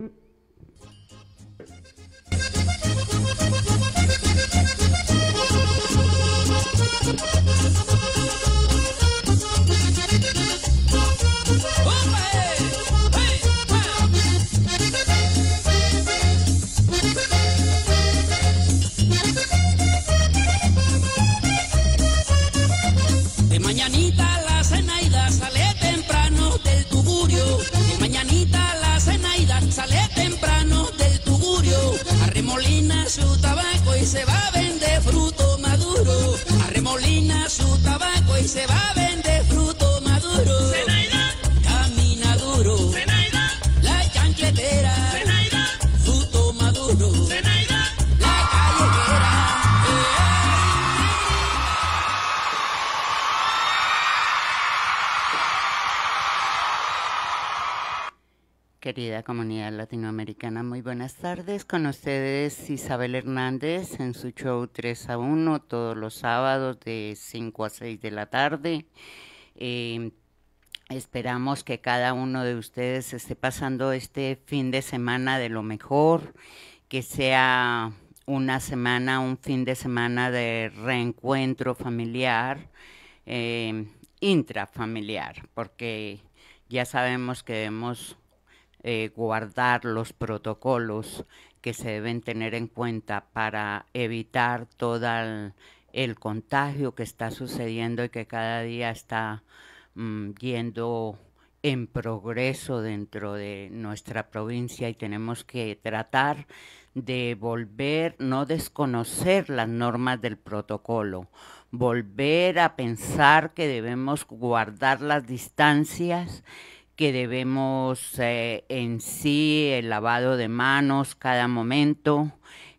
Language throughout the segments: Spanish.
Mm. Isabel Hernández en su show 3 a 1 todos los sábados de 5 a 6 de la tarde. Em, esperamos que cada uno de ustedes esté pasando este fin de semana de lo mejor, que sea una semana, un fin de semana de reencuentro familiar, em, intrafamiliar, porque ya sabemos que debemos eh, guardar los protocolos que se deben tener en cuenta para evitar todo el, contagio que está sucediendo y que cada día está mm, yendo en progreso dentro de nuestra provincia y tenemos que tratar de volver, no desconocer las normas del protocolo, volver a pensar que debemos guardar las distancias que debemos eh, en sí el lavado de manos cada momento,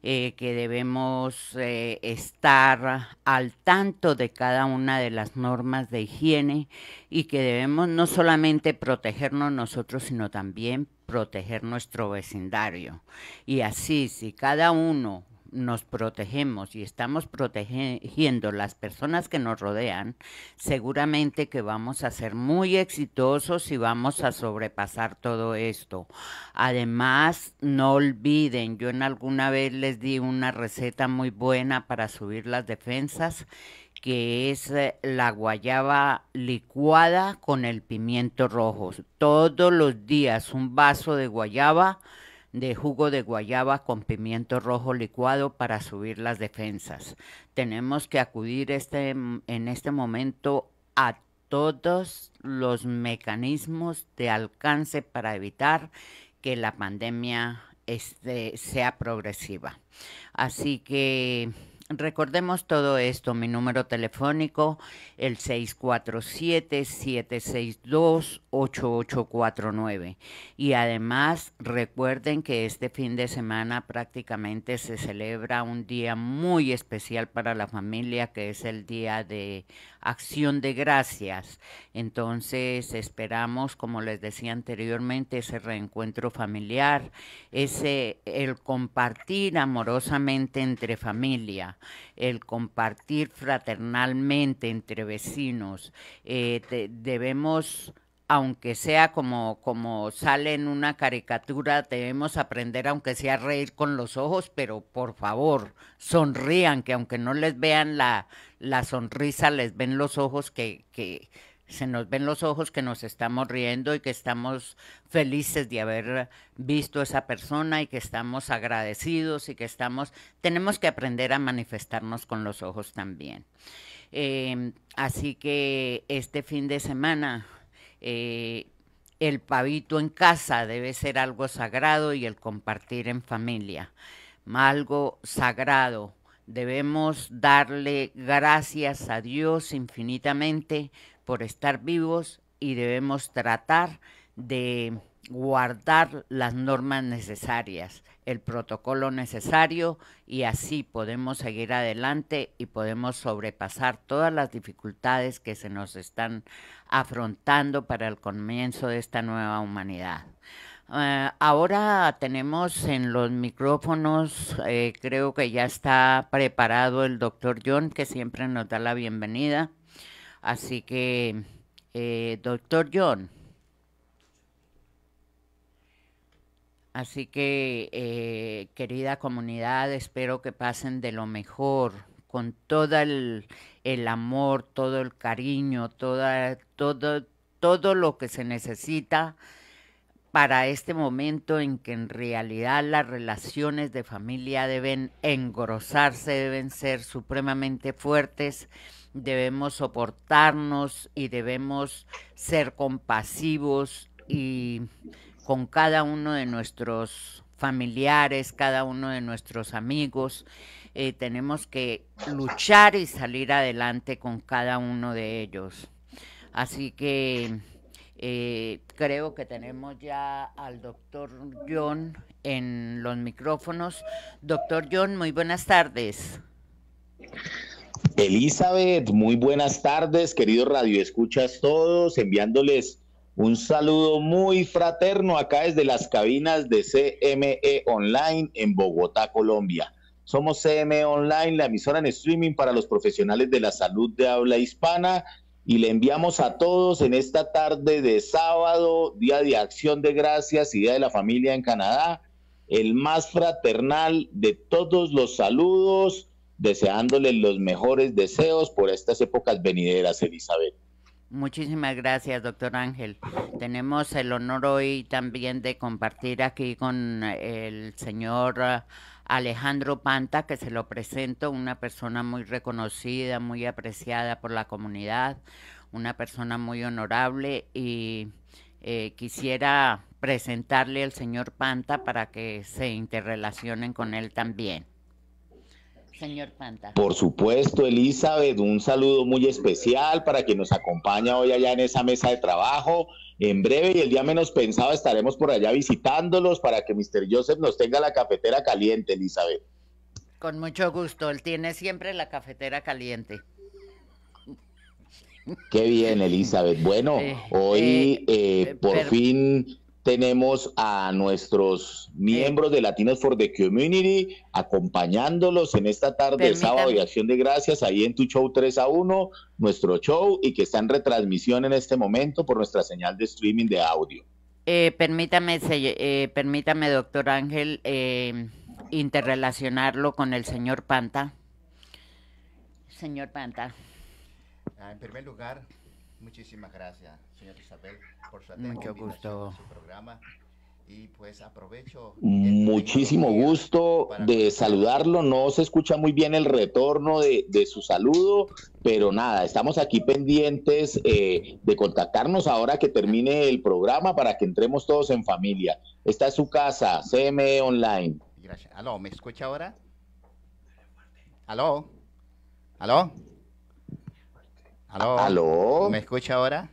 eh, que debemos eh, estar al tanto de cada una de las normas de higiene y que debemos no solamente protegernos nosotros, sino también proteger nuestro vecindario. Y así, si cada uno nos protegemos y estamos protegiendo las personas que nos rodean, seguramente que vamos a ser muy exitosos y vamos a sobrepasar todo esto. Además, no olviden, yo en alguna vez les di una receta muy buena para subir las defensas que es eh, la guayaba licuada con el pimiento rojo. Todos los días un vaso de guayaba de jugo de guayaba con pimiento rojo licuado para subir las defensas. Tenemos que acudir este, en este momento a todos los mecanismos de alcance para evitar que la pandemia este, sea progresiva. Así que Recordemos todo esto, mi número telefónico, el 647-762-8849. Y además recuerden que este fin de semana prácticamente se celebra un día muy especial para la familia, que es el día de acción de gracias. Entonces esperamos, como les decía anteriormente, ese reencuentro familiar, ese el compartir amorosamente entre familia, el compartir fraternalmente entre vecinos. Eh, debemos aunque sea como, como sale en una caricatura, debemos aprender, aunque sea a reír con los ojos, pero por favor, sonrían, que aunque no les vean la, la sonrisa, les ven los ojos que, que se nos ven los ojos que nos estamos riendo y que estamos felices de haber visto a esa persona y que estamos agradecidos y que estamos, tenemos que aprender a manifestarnos con los ojos también. Em, así que este fin de semana eh, el pavito en casa debe ser algo sagrado y el compartir en familia, algo sagrado. Debemos darle gracias a Dios infinitamente por estar vivos y debemos tratar de guardar las normas necesarias el protocolo necesario y así podemos seguir adelante y podemos sobrepasar todas las dificultades que se nos están afrontando para el comienzo de esta nueva humanidad. Eh, ahora tenemos en los micrófonos, eh, creo que ya está preparado el doctor John, que siempre nos da la bienvenida. Así que, eh, doctor John. Así que, eh, querida comunidad, espero que pasen de lo mejor, con todo el, amor, todo el cariño, toda, todo, todo lo que se necesita para este momento en que en realidad las relaciones de familia deben engrosarse, deben ser supremamente fuertes, debemos soportarnos y debemos ser compasivos y con cada uno de nuestros familiares, cada uno de nuestros amigos. Eh, tenemos que luchar y salir adelante con cada uno de ellos. Así que eh, creo que tenemos ya al doctor John en los micrófonos. Doctor John, muy buenas tardes. Elizabeth, muy buenas tardes, queridos escuchas todos, enviándoles un saludo muy fraterno acá desde las cabinas de CME Online en Bogotá, Colombia. Somos CME Online, la emisora en streaming para los profesionales de la salud de habla hispana y le enviamos a todos en esta tarde de sábado, Día de Acción de Gracias y Día de la Familia en Canadá, el más fraternal de todos los saludos, deseándoles los mejores deseos por estas épocas venideras, Elizabeth. Muchísimas gracias, doctor Ángel. Tenemos el honor hoy también de compartir aquí con eh, el señor eh, Alejandro Panta, que se lo presento, una persona muy reconocida, muy apreciada por la comunidad, una persona muy honorable y eh, quisiera presentarle al señor Panta para que se interrelacionen con él también señor Panta. Por supuesto, Elizabeth, un saludo muy especial para quien nos acompaña hoy allá en esa mesa de trabajo. En breve y el día menos pensado estaremos por allá visitándolos para que Mr. Joseph nos tenga la cafetera caliente, Elizabeth. Con mucho gusto, él tiene siempre la cafetera caliente. Qué bien, Elizabeth. Bueno, eh, hoy eh, eh, por fin tenemos a nuestros miembros de Latinos for the Community acompañándolos en esta tarde, de sábado de Acción de Gracias, ahí en tu show 3 a 1, nuestro show, y que está en retransmisión en este momento por nuestra señal de streaming de audio. Eh, permítame, eh, permítame, doctor Ángel, eh, interrelacionarlo con el señor Panta. Señor Panta. Ah, en primer lugar, Muchísimas gracias, señor Isabel, por su mm, atención. en Su programa. Y pues aprovecho. Este Muchísimo gusto de saludarlo. No se escucha muy bien el retorno de, de su saludo, pero nada, estamos aquí pendientes eh, de contactarnos ahora que termine el programa para que entremos todos en familia. Esta es su casa, CME Online. Gracias. Aló, ¿me escucha ahora? Aló. Aló. ¿Me escucha ahora?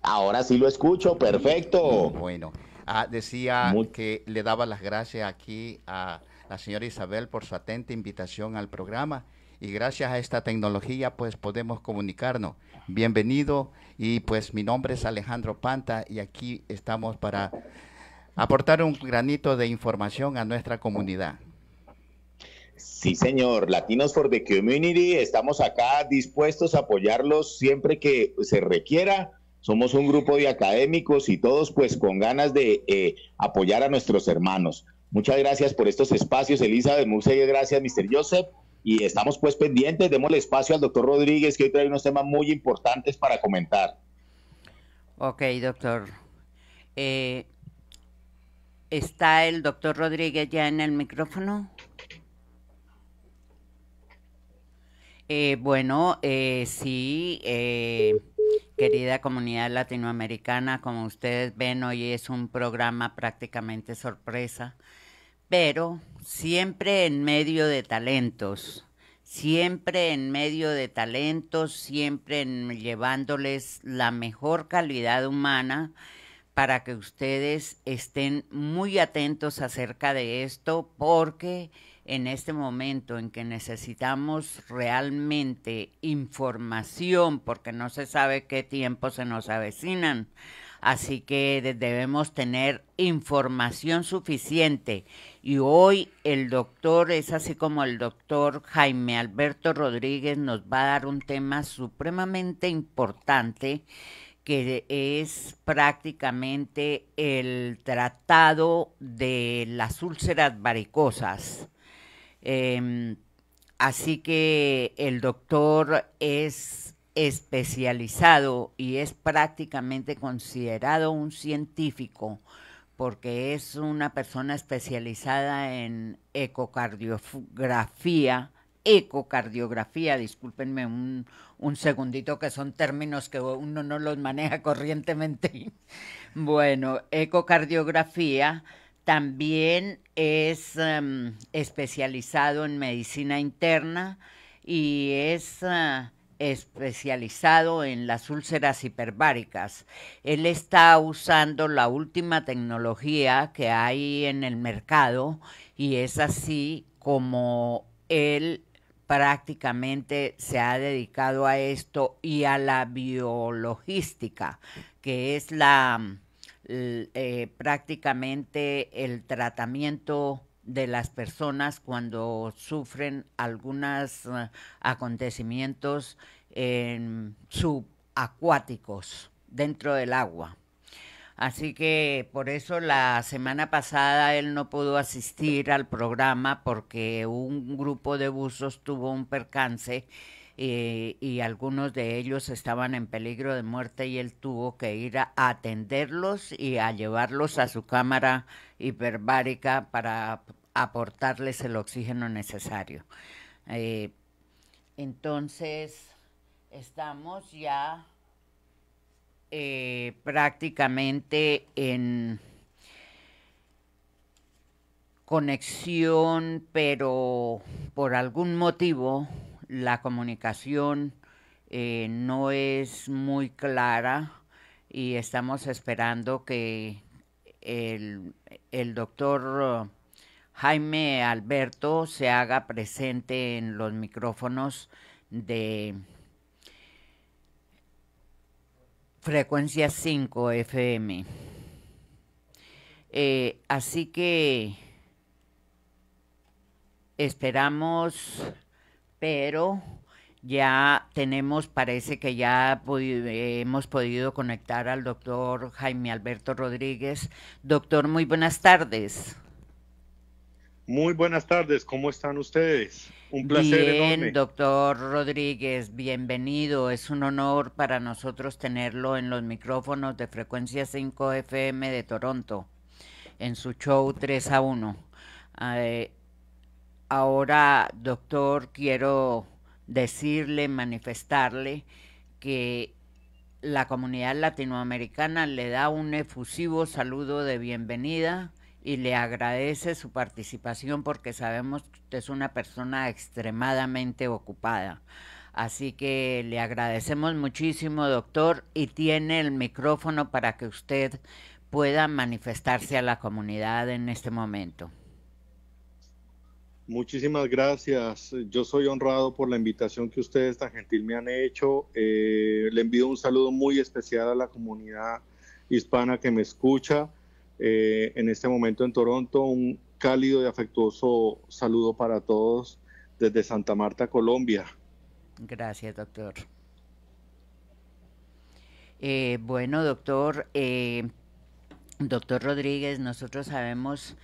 Ahora sí lo escucho, perfecto. Bueno, ah, decía que le daba las gracias aquí a la señora Isabel por su atenta invitación al programa y gracias a esta tecnología pues podemos comunicarnos. Bienvenido y pues mi nombre es Alejandro Panta y aquí estamos para aportar un granito de información a nuestra comunidad. Sí, señor, Latinos for the Community, estamos acá dispuestos a apoyarlos siempre que se requiera. Somos un grupo de académicos y todos pues con ganas de eh, apoyar a nuestros hermanos. Muchas gracias por estos espacios, Elizabeth. Muchas gracias, Mr. Joseph. Y estamos pues pendientes, démosle espacio al doctor Rodríguez, que hoy trae unos temas muy importantes para comentar. Ok, doctor. Eh, ¿Está el doctor Rodríguez ya en el micrófono? Eh, bueno, eh, sí, eh, querida comunidad latinoamericana, como ustedes ven, hoy es un programa prácticamente sorpresa, pero siempre en medio de talentos, siempre en medio de talentos, siempre llevándoles la mejor calidad humana para que ustedes estén muy atentos acerca de esto, porque en este momento en que necesitamos realmente información porque no se sabe qué tiempo se nos avecinan. Así que debemos tener información suficiente. Y hoy el doctor, es así como el doctor Jaime Alberto Rodríguez nos va a dar un tema supremamente importante que es prácticamente el tratado de las úlceras varicosas. Em, así que el doctor es especializado y es prácticamente considerado un científico porque es una persona especializada en ecocardiografía, ecocardiografía, discúlpenme un, un segundito que son términos que uno no los maneja corrientemente. Bueno, ecocardiografía también es em, especializado en medicina interna y es ah, especializado en las úlceras hiperbáricas. Él está usando la última tecnología que hay en el mercado y es así como él prácticamente se ha dedicado a esto y a la biologística, que es la eh, prácticamente el tratamiento de las personas cuando sufren algunos eh, acontecimientos subacuáticos dentro del agua. Así que por eso la semana pasada él no pudo asistir al programa porque un grupo de buzos tuvo un percance eh, y, algunos de ellos estaban en peligro de muerte y él tuvo que ir a atenderlos y a llevarlos a su cámara hiperbárica para aportarles el oxígeno necesario. Eh, entonces, estamos ya eh, prácticamente en conexión, pero por algún motivo la comunicación eh, no es muy clara y estamos esperando que el, doctor eh, Jaime Alberto se haga presente en los micrófonos de frecuencia 5 FM. Eh, así que esperamos pero ya tenemos, parece que ya eh, hemos podido conectar al doctor Jaime Alberto Rodríguez. Doctor, muy buenas tardes. Muy buenas tardes, ¿cómo están ustedes? Un placer Bien, doctor Rodríguez, bienvenido. Es un honor para nosotros tenerlo en los micrófonos de frecuencia 5 FM de Toronto, en su show 3 a 1. Ahora, doctor, quiero decirle, manifestarle que la comunidad latinoamericana le da un efusivo saludo de bienvenida y le agradece su participación porque sabemos que usted es una persona extremadamente ocupada. Así que le agradecemos muchísimo, doctor, y tiene el micrófono para que usted pueda manifestarse a la comunidad en este momento. Muchísimas gracias. Yo soy honrado por la invitación que ustedes tan gentil me han hecho. Eh, le envío un saludo muy especial a la comunidad hispana que me escucha eh, en este momento en Toronto. Un cálido y afectuoso saludo para todos desde Santa Marta, Colombia. Gracias, doctor. Eh, bueno, doctor, doctor Rodríguez, nosotros sabemos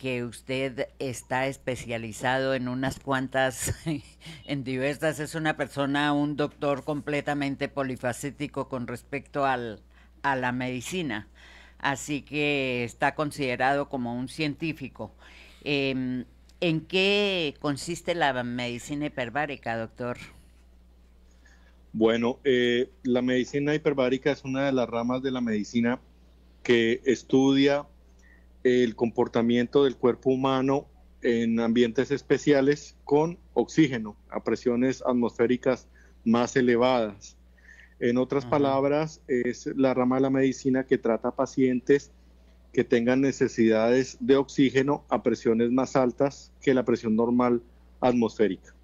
que usted está especializado en unas cuantas, en diversas, es una persona, un doctor completamente polifacético con respecto al, a la medicina, así que está considerado como un científico. Em, ¿En qué consiste la medicina hiperbárica, doctor? Bueno, eh, la medicina hiperbárica es una de las ramas de la medicina que estudia el comportamiento del cuerpo humano en ambientes especiales con oxígeno a presiones atmosféricas más elevadas. En otras palabras, es la rama de la medicina que trata pacientes que tengan necesidades de oxígeno a presiones más altas que la presión normal atmosférica.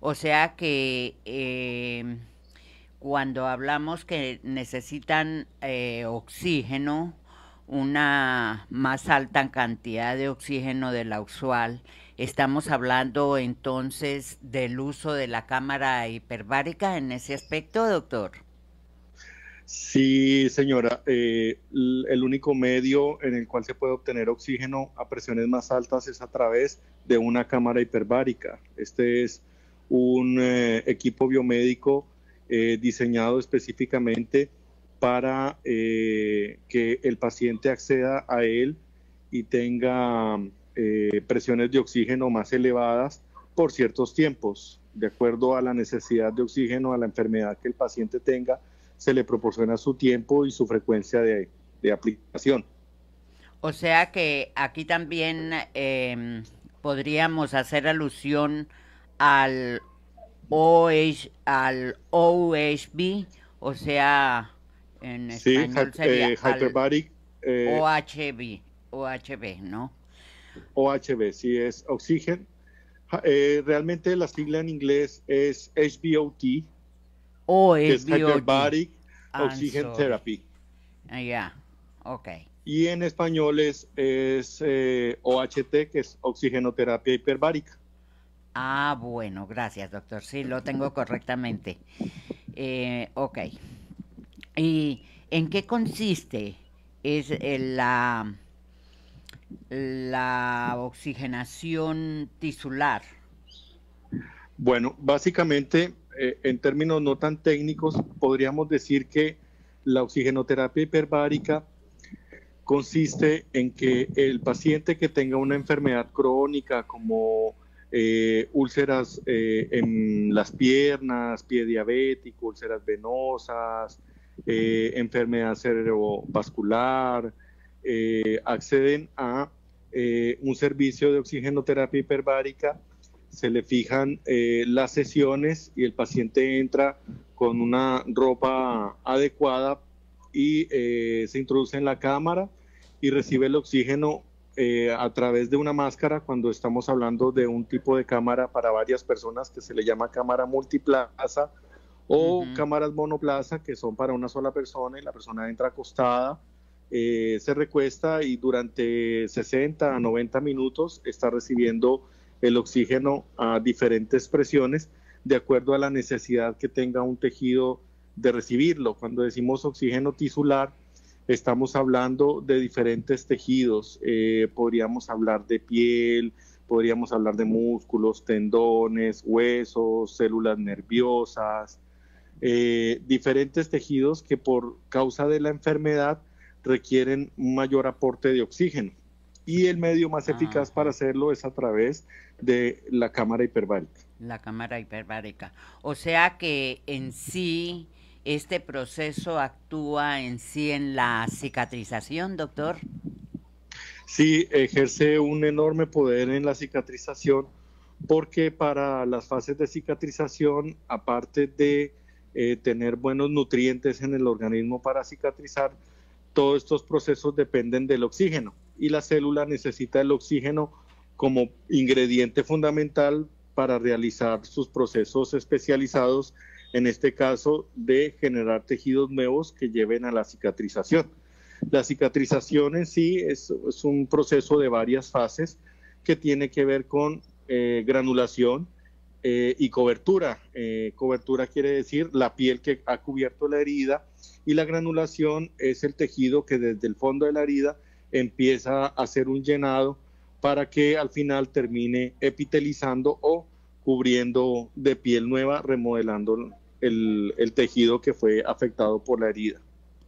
O sea que em, cuando hablamos que necesitan eh, oxígeno, una más alta cantidad de oxígeno de la usual. Estamos hablando entonces del uso de la cámara hiperbárica en ese aspecto, doctor. Sí, señora. Eh, el único medio en el cual se puede obtener oxígeno a presiones más altas es a través de una cámara hiperbárica. Este es un eh, equipo biomédico eh, diseñado específicamente para eh, que el paciente acceda a él y tenga eh, presiones de oxígeno más elevadas por ciertos tiempos. De acuerdo a la necesidad de oxígeno, a la enfermedad que el paciente tenga, se le proporciona su tiempo y su frecuencia de, aplicación. O sea que aquí también em, podríamos hacer alusión al, al OHB, o sea, en español sí, sería eh, eh OHB, OHB, ¿no? OHB, sí, es oxígeno. Eh, realmente la sigla en inglés es HBOT. O es Hyperbaric Oxygen Therapy. Ya, ok. Y en español es, eh, OHT, que es oxigenoterapia hiperbárica. Ah, bueno, gracias, doctor. Sí, lo tengo correctamente. ok. ¿Y en qué consiste? Es eh, la, la oxigenación tisular. Bueno, básicamente, eh, en términos no tan técnicos, podríamos decir que la oxigenoterapia hiperbárica consiste en que el paciente que tenga una enfermedad crónica como eh, úlceras en las piernas, pie diabético, úlceras venosas, eh, enfermedad cerebrovascular, eh, acceden a eh, un servicio de oxigenoterapia hiperbárica, se le fijan las sesiones y el paciente entra con una ropa adecuada y se introduce en la cámara y recibe el oxígeno a través de una máscara, cuando estamos hablando de un tipo de cámara para varias personas que se le llama cámara multiplaza, o cámaras monoplaza que son para una sola persona y la persona entra acostada, eh, se recuesta y durante 60 a 90 minutos está recibiendo el oxígeno a diferentes presiones de acuerdo a la necesidad que tenga un tejido de recibirlo. Cuando decimos oxígeno tisular, estamos hablando de diferentes tejidos. Eh, podríamos hablar de piel, podríamos hablar de músculos, tendones, huesos, células nerviosas, eh, diferentes tejidos que por causa de la enfermedad requieren un mayor aporte de oxígeno. Y el medio más ah, eficaz para hacerlo es a través de la cámara hiperbárica. La cámara hiperbárica. O sea que en sí este proceso actúa en sí en la cicatrización, doctor. Sí, ejerce un enorme poder en la cicatrización porque para las fases de cicatrización, aparte de eh, tener buenos nutrientes en el organismo para cicatrizar, todos estos procesos dependen del oxígeno y la célula necesita el oxígeno como ingrediente fundamental para realizar sus procesos especializados, en este caso de generar tejidos nuevos que lleven a la cicatrización. La cicatrización en sí es, un proceso de varias fases que tiene que ver con eh, granulación, eh, y cobertura. Eh, cobertura quiere decir la piel que ha cubierto la herida y la granulación es el tejido que desde el fondo de la herida empieza a hacer un llenado para que al final termine epitelizando o cubriendo de piel nueva, remodelando el tejido que fue afectado por la herida.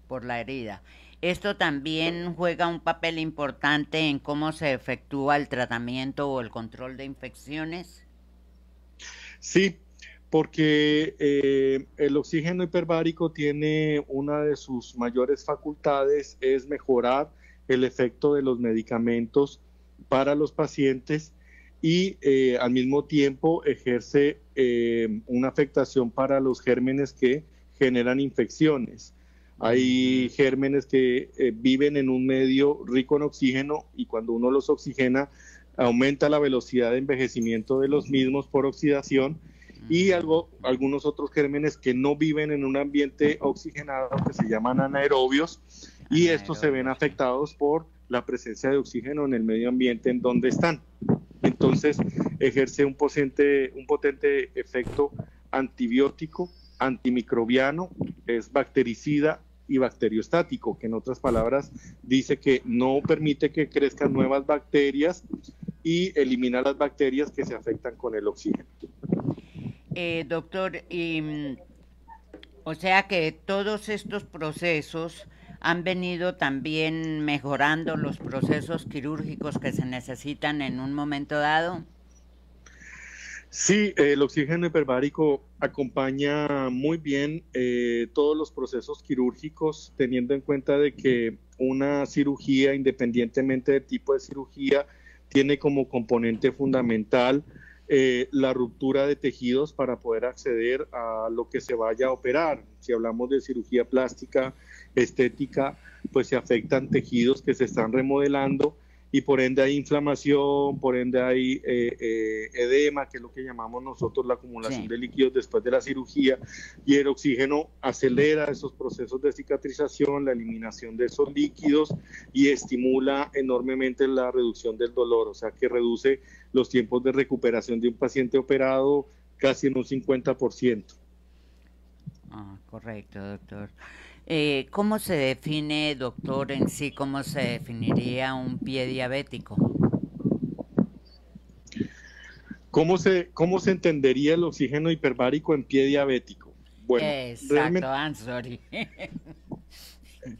Por la herida. Esto también juega un papel importante en cómo se efectúa el tratamiento o el control de infecciones. Sí, porque eh, el oxígeno hiperbárico tiene una de sus mayores facultades, es mejorar el efecto de los medicamentos para los pacientes y eh, al mismo tiempo ejerce eh, una afectación para los gérmenes que generan infecciones. Hay mm. gérmenes que viven en un medio rico en oxígeno y cuando uno los oxigena aumenta la velocidad de envejecimiento de los mismos por oxidación y algo, algunos otros gérmenes que no viven en un ambiente oxigenado que se llaman anaerobios y estos se ven afectados por la presencia de oxígeno en el medio ambiente en donde están. Entonces ejerce un potente, un potente efecto antibiótico, antimicrobiano, es bactericida y bacteriostático, que en otras palabras dice que no permite que crezcan nuevas bacterias, y eliminar las bacterias que se afectan con el oxígeno. Eh, doctor, mm, o sea que todos estos procesos han venido también mejorando los procesos quirúrgicos que se necesitan en un momento dado. Sí, el oxígeno hiperbárico acompaña muy bien eh, todos los procesos quirúrgicos, teniendo en cuenta de que una cirugía, independientemente del tipo de cirugía, tiene como componente fundamental eh, la ruptura de tejidos para poder acceder a lo que se vaya a operar. Si hablamos de cirugía plástica, estética, pues se afectan tejidos que se están remodelando y por ende hay inflamación, por ende hay eh, eh, edema, que es lo que llamamos nosotros la acumulación de líquidos después de la cirugía, y el oxígeno acelera esos procesos de cicatrización, la eliminación de esos líquidos y estimula enormemente la reducción del dolor, o sea que reduce los tiempos de recuperación de un paciente operado casi en un 50%. Ah, correcto, doctor. Eh, ¿Cómo se define, doctor, en sí, cómo se definiría un pie diabético? ¿Cómo se, cómo se entendería el oxígeno hiperbárico en pie diabético? Exacto, realmente, sorry.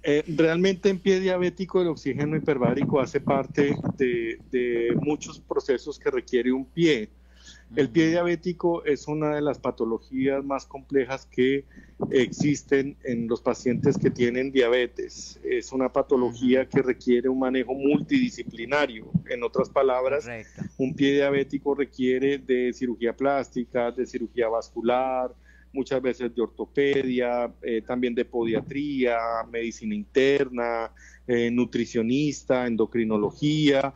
Eh, realmente en pie diabético el oxígeno hiperbárico hace parte de, de muchos procesos que requiere un pie el pie diabético es una de las patologías más complejas que existen en los pacientes que tienen diabetes. Es una patología que requiere un manejo multidisciplinario. En otras palabras, un pie diabético requiere de cirugía plástica, de cirugía vascular, muchas veces de ortopedia, eh, también de podiatría, medicina interna, eh, nutricionista, endocrinología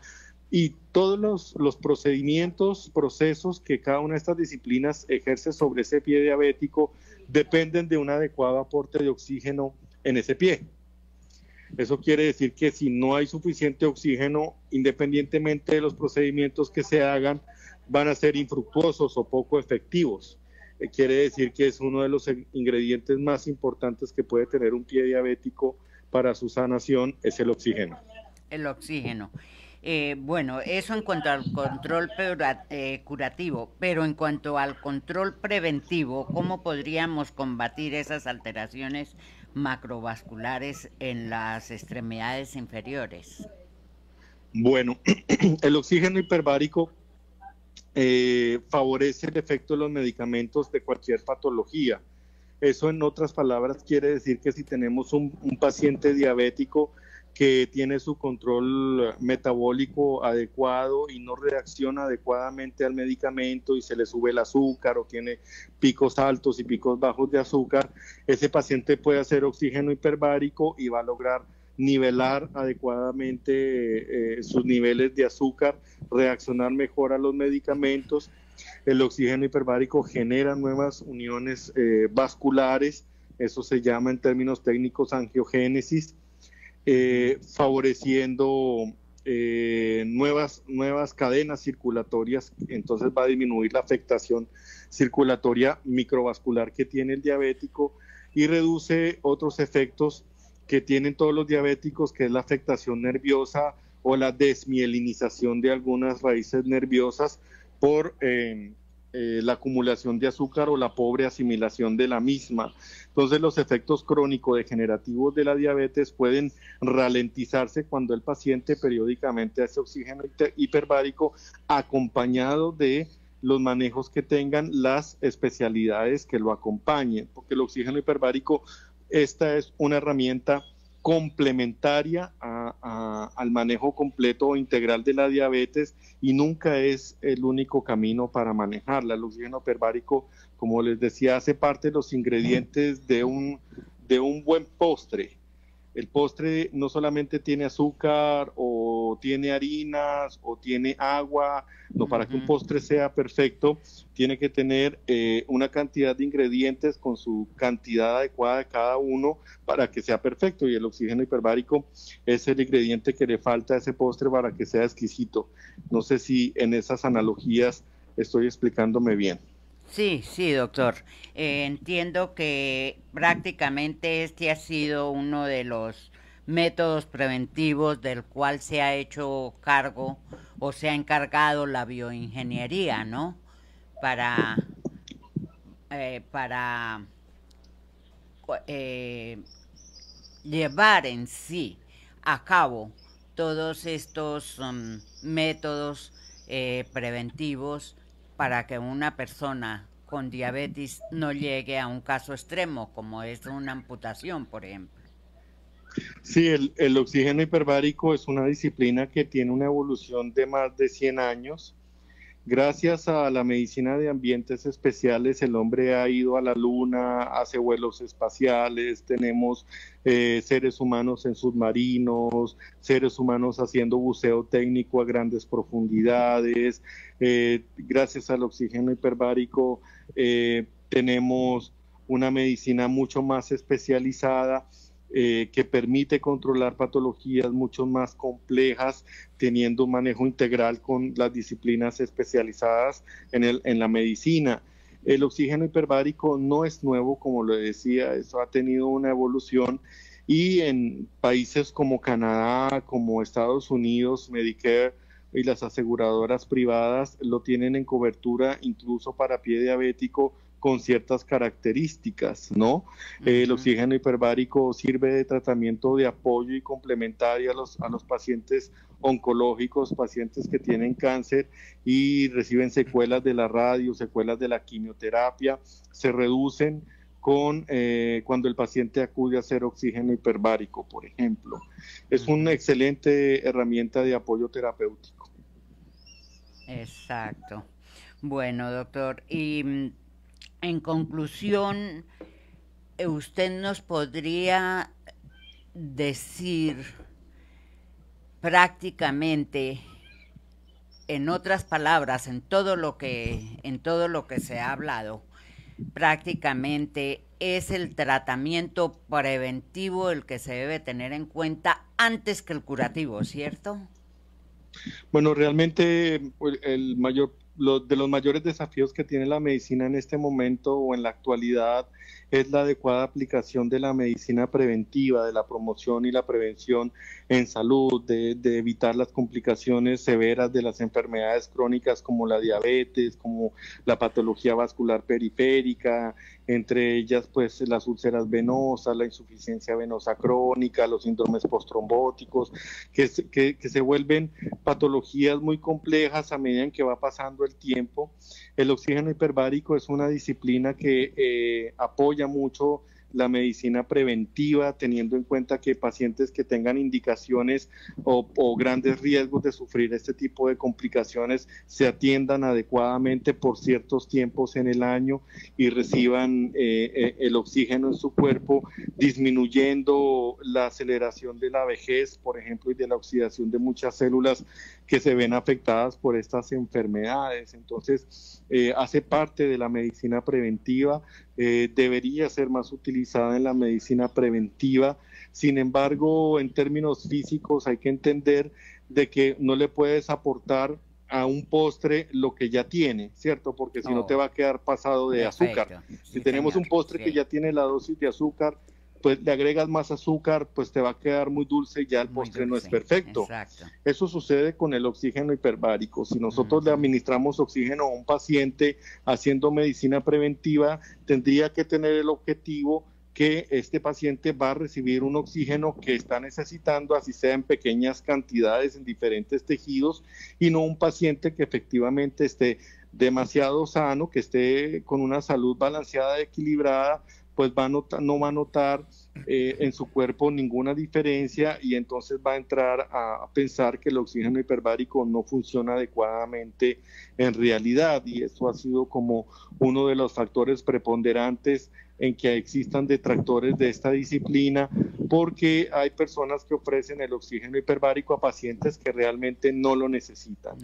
y todos los, procedimientos, procesos que cada una de estas disciplinas ejerce sobre ese pie diabético dependen de un adecuado aporte de oxígeno en ese pie. Eso quiere decir que si no hay suficiente oxígeno, independientemente de los procedimientos que se hagan, van a ser infructuosos o poco efectivos. Eh, quiere decir que es uno de los ingredientes más importantes que puede tener un pie diabético para su sanación, es el oxígeno. El oxígeno. Eh, bueno, eso en cuanto al control eh, curativo, pero en cuanto al control preventivo, ¿cómo podríamos combatir esas alteraciones macrovasculares en las extremidades inferiores? Bueno, el oxígeno hiperbárico eh, favorece el efecto de los medicamentos de cualquier patología. Eso en otras palabras quiere decir que si tenemos un paciente diabético, que tiene su control metabólico adecuado y no reacciona adecuadamente al medicamento y se le sube el azúcar o tiene picos altos y picos bajos de azúcar, ese paciente puede hacer oxígeno hiperbárico y va a lograr nivelar adecuadamente eh, sus niveles de azúcar, reaccionar mejor a los medicamentos. El oxígeno hiperbárico genera nuevas uniones eh, vasculares, eso se llama en términos técnicos angiogénesis eh, favoreciendo eh, nuevas, nuevas cadenas circulatorias, entonces va a disminuir la afectación circulatoria microvascular que tiene el diabético y reduce otros efectos que tienen todos los diabéticos, que es la afectación nerviosa o la desmielinización de algunas raíces nerviosas por eh, eh, la acumulación de azúcar o la pobre asimilación de la misma. Entonces los efectos crónico-degenerativos de la diabetes pueden ralentizarse cuando el paciente periódicamente hace oxígeno hiperbárico acompañado de los manejos que tengan las especialidades que lo acompañen, porque el oxígeno hiperbárico, esta es una herramienta complementaria al manejo completo o integral de la diabetes y nunca es el único camino para manejarla. El oxígeno perbárico, como les decía, hace parte de los ingredientes de un, de un buen postre el postre no solamente tiene azúcar o tiene harinas o tiene agua, no, para que un postre sea perfecto tiene que tener eh, una cantidad de ingredientes con su cantidad adecuada de cada uno para que sea perfecto y el oxígeno hiperbárico es el ingrediente que le falta a ese postre para que sea exquisito. No sé si en esas analogías estoy explicándome bien. Sí, sí, doctor. entiendo que prácticamente este ha sido uno de los métodos preventivos del cual se ha hecho cargo o se ha encargado la bioingeniería, ¿no? Para, eh, para eh, llevar en sí a cabo todos estos mm, métodos eh, preventivos para que una persona con diabetes no llegue a un caso extremo, como es una amputación, por ejemplo. Sí, el, oxígeno hiperbárico es una disciplina que tiene una evolución de más de 100 años Gracias a la medicina de ambientes especiales, el hombre ha ido a la luna, hace vuelos espaciales, tenemos eh, seres humanos en submarinos, seres humanos haciendo buceo técnico a grandes profundidades, eh, gracias al oxígeno hiperbárico eh, tenemos una medicina mucho más especializada eh, que permite controlar patologías mucho más complejas, teniendo un manejo integral con las disciplinas especializadas en, el, en la medicina. El oxígeno hiperbárico no es nuevo, como lo decía, eso ha tenido una evolución y en países como Canadá, como Estados Unidos, Medicare y las aseguradoras privadas lo tienen en cobertura incluso para pie diabético con ciertas características, ¿no? El oxígeno hiperbárico sirve de tratamiento de apoyo y complementario a los, a los pacientes oncológicos, pacientes que tienen cáncer y reciben secuelas de la radio, secuelas de la quimioterapia, se reducen con eh, cuando el paciente acude a hacer oxígeno hiperbárico, por ejemplo. Es una excelente herramienta de apoyo terapéutico. Exacto. Bueno, doctor, y mm, en conclusión, eh, usted nos podría decir prácticamente en otras palabras, en todo lo que en todo lo que se ha hablado, prácticamente es el tratamiento preventivo el que se debe tener en cuenta antes que el curativo, ¿cierto? Bueno, realmente pues, el mayor de los mayores desafíos que tiene la medicina en este momento o en la actualidad es la adecuada aplicación de la medicina preventiva, de la promoción y la prevención en salud, de, evitar las complicaciones severas de las enfermedades crónicas como la diabetes, como la patología vascular periférica, entre ellas pues las úlceras venosas, la insuficiencia venosa crónica, los síndromes postrombóticos, que, que, se vuelven patologías muy complejas a medida en que va pasando el tiempo el oxígeno hiperbárico es una disciplina que eh, apoya mucho la medicina preventiva, teniendo en cuenta que pacientes que tengan indicaciones o, grandes riesgos de sufrir este tipo de complicaciones se atiendan adecuadamente por ciertos tiempos en el año y reciban eh, eh, el oxígeno en su cuerpo, disminuyendo la aceleración de la vejez, por ejemplo, y de la oxidación de muchas células que se ven afectadas por estas enfermedades. Entonces, eh, hace parte de la medicina preventiva, eh, debería ser más utilizada en la medicina preventiva. Sin embargo, en términos físicos hay que entender de que no le puedes aportar a un postre lo que ya tiene, ¿cierto? Porque si no, te va a quedar pasado de azúcar. Si tenemos un postre que ya tiene la dosis de azúcar, pues le agregas más azúcar, pues te va a quedar muy dulce y ya el postre no es perfecto. Eso sucede con el oxígeno hiperbárico. Si nosotros le administramos oxígeno a un paciente haciendo medicina preventiva, tendría que tener el objetivo que este paciente va a recibir un oxígeno que está necesitando, así sea en pequeñas cantidades en diferentes tejidos, y no un paciente que efectivamente esté demasiado sano, que esté con una salud balanceada, equilibrada, pues va no va a notar eh, en su cuerpo ninguna diferencia y entonces va a entrar a, a pensar que el oxígeno hiperbárico no funciona adecuadamente en realidad y eso ha sido como uno de los factores preponderantes en que existan detractores de esta disciplina, porque hay personas que ofrecen el oxígeno hiperbárico a pacientes que realmente no lo necesitan.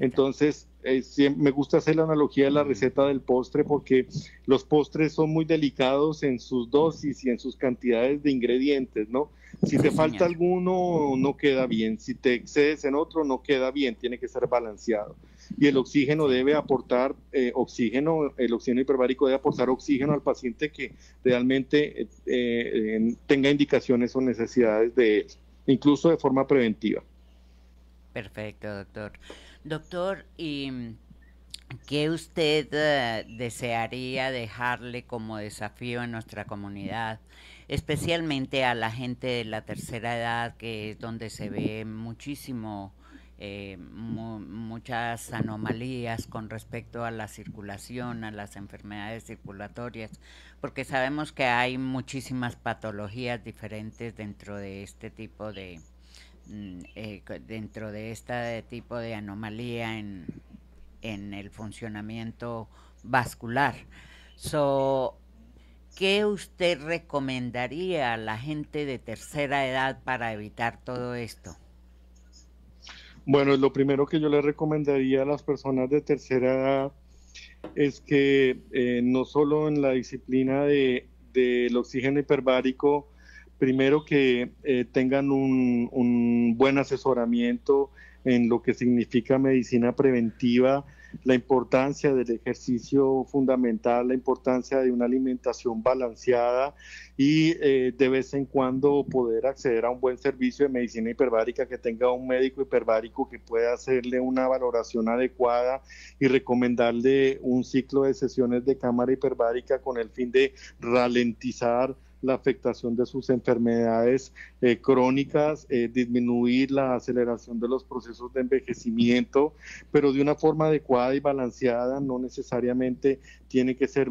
Entonces, eh, me gusta hacer la analogía de la receta del postre porque los postres son muy delicados en sus dosis y en sus cantidades de ingredientes, ¿no? Si te falta alguno, no queda bien. Si te excedes en otro, no queda bien. Tiene que ser balanceado y el oxígeno debe aportar eh, oxígeno, el oxígeno hiperbárico debe aportar oxígeno al paciente que realmente eh, eh, tenga indicaciones o necesidades de él, incluso de forma preventiva. Perfecto, doctor. Doctor, ¿y qué usted desearía dejarle como desafío a nuestra comunidad? especialmente a la gente de la tercera edad, que es donde se ve muchísimo eh, muchas anomalías con respecto a la circulación, a las enfermedades circulatorias, porque sabemos que hay muchísimas patologías diferentes dentro de este tipo de mm, eh, dentro de este tipo de anomalía en, en el funcionamiento vascular. So, ¿Qué usted recomendaría a la gente de tercera edad para evitar todo esto? Bueno, lo primero que yo le recomendaría a las personas de tercera edad es que eh, no solo en la disciplina del de, oxígeno hiperbárico, primero que eh, tengan un buen asesoramiento en lo que significa medicina preventiva, la importancia del ejercicio fundamental, la importancia de una alimentación balanceada y eh, de vez en cuando poder acceder a un buen servicio de medicina hiperbárica que tenga un médico hiperbárico que pueda hacerle una valoración adecuada y recomendarle un ciclo de sesiones de cámara hiperbárica con el fin de ralentizar la afectación de sus enfermedades eh, crónicas, eh, disminuir la aceleración de los procesos de envejecimiento, pero de una forma adecuada y balanceada, no necesariamente tiene que ser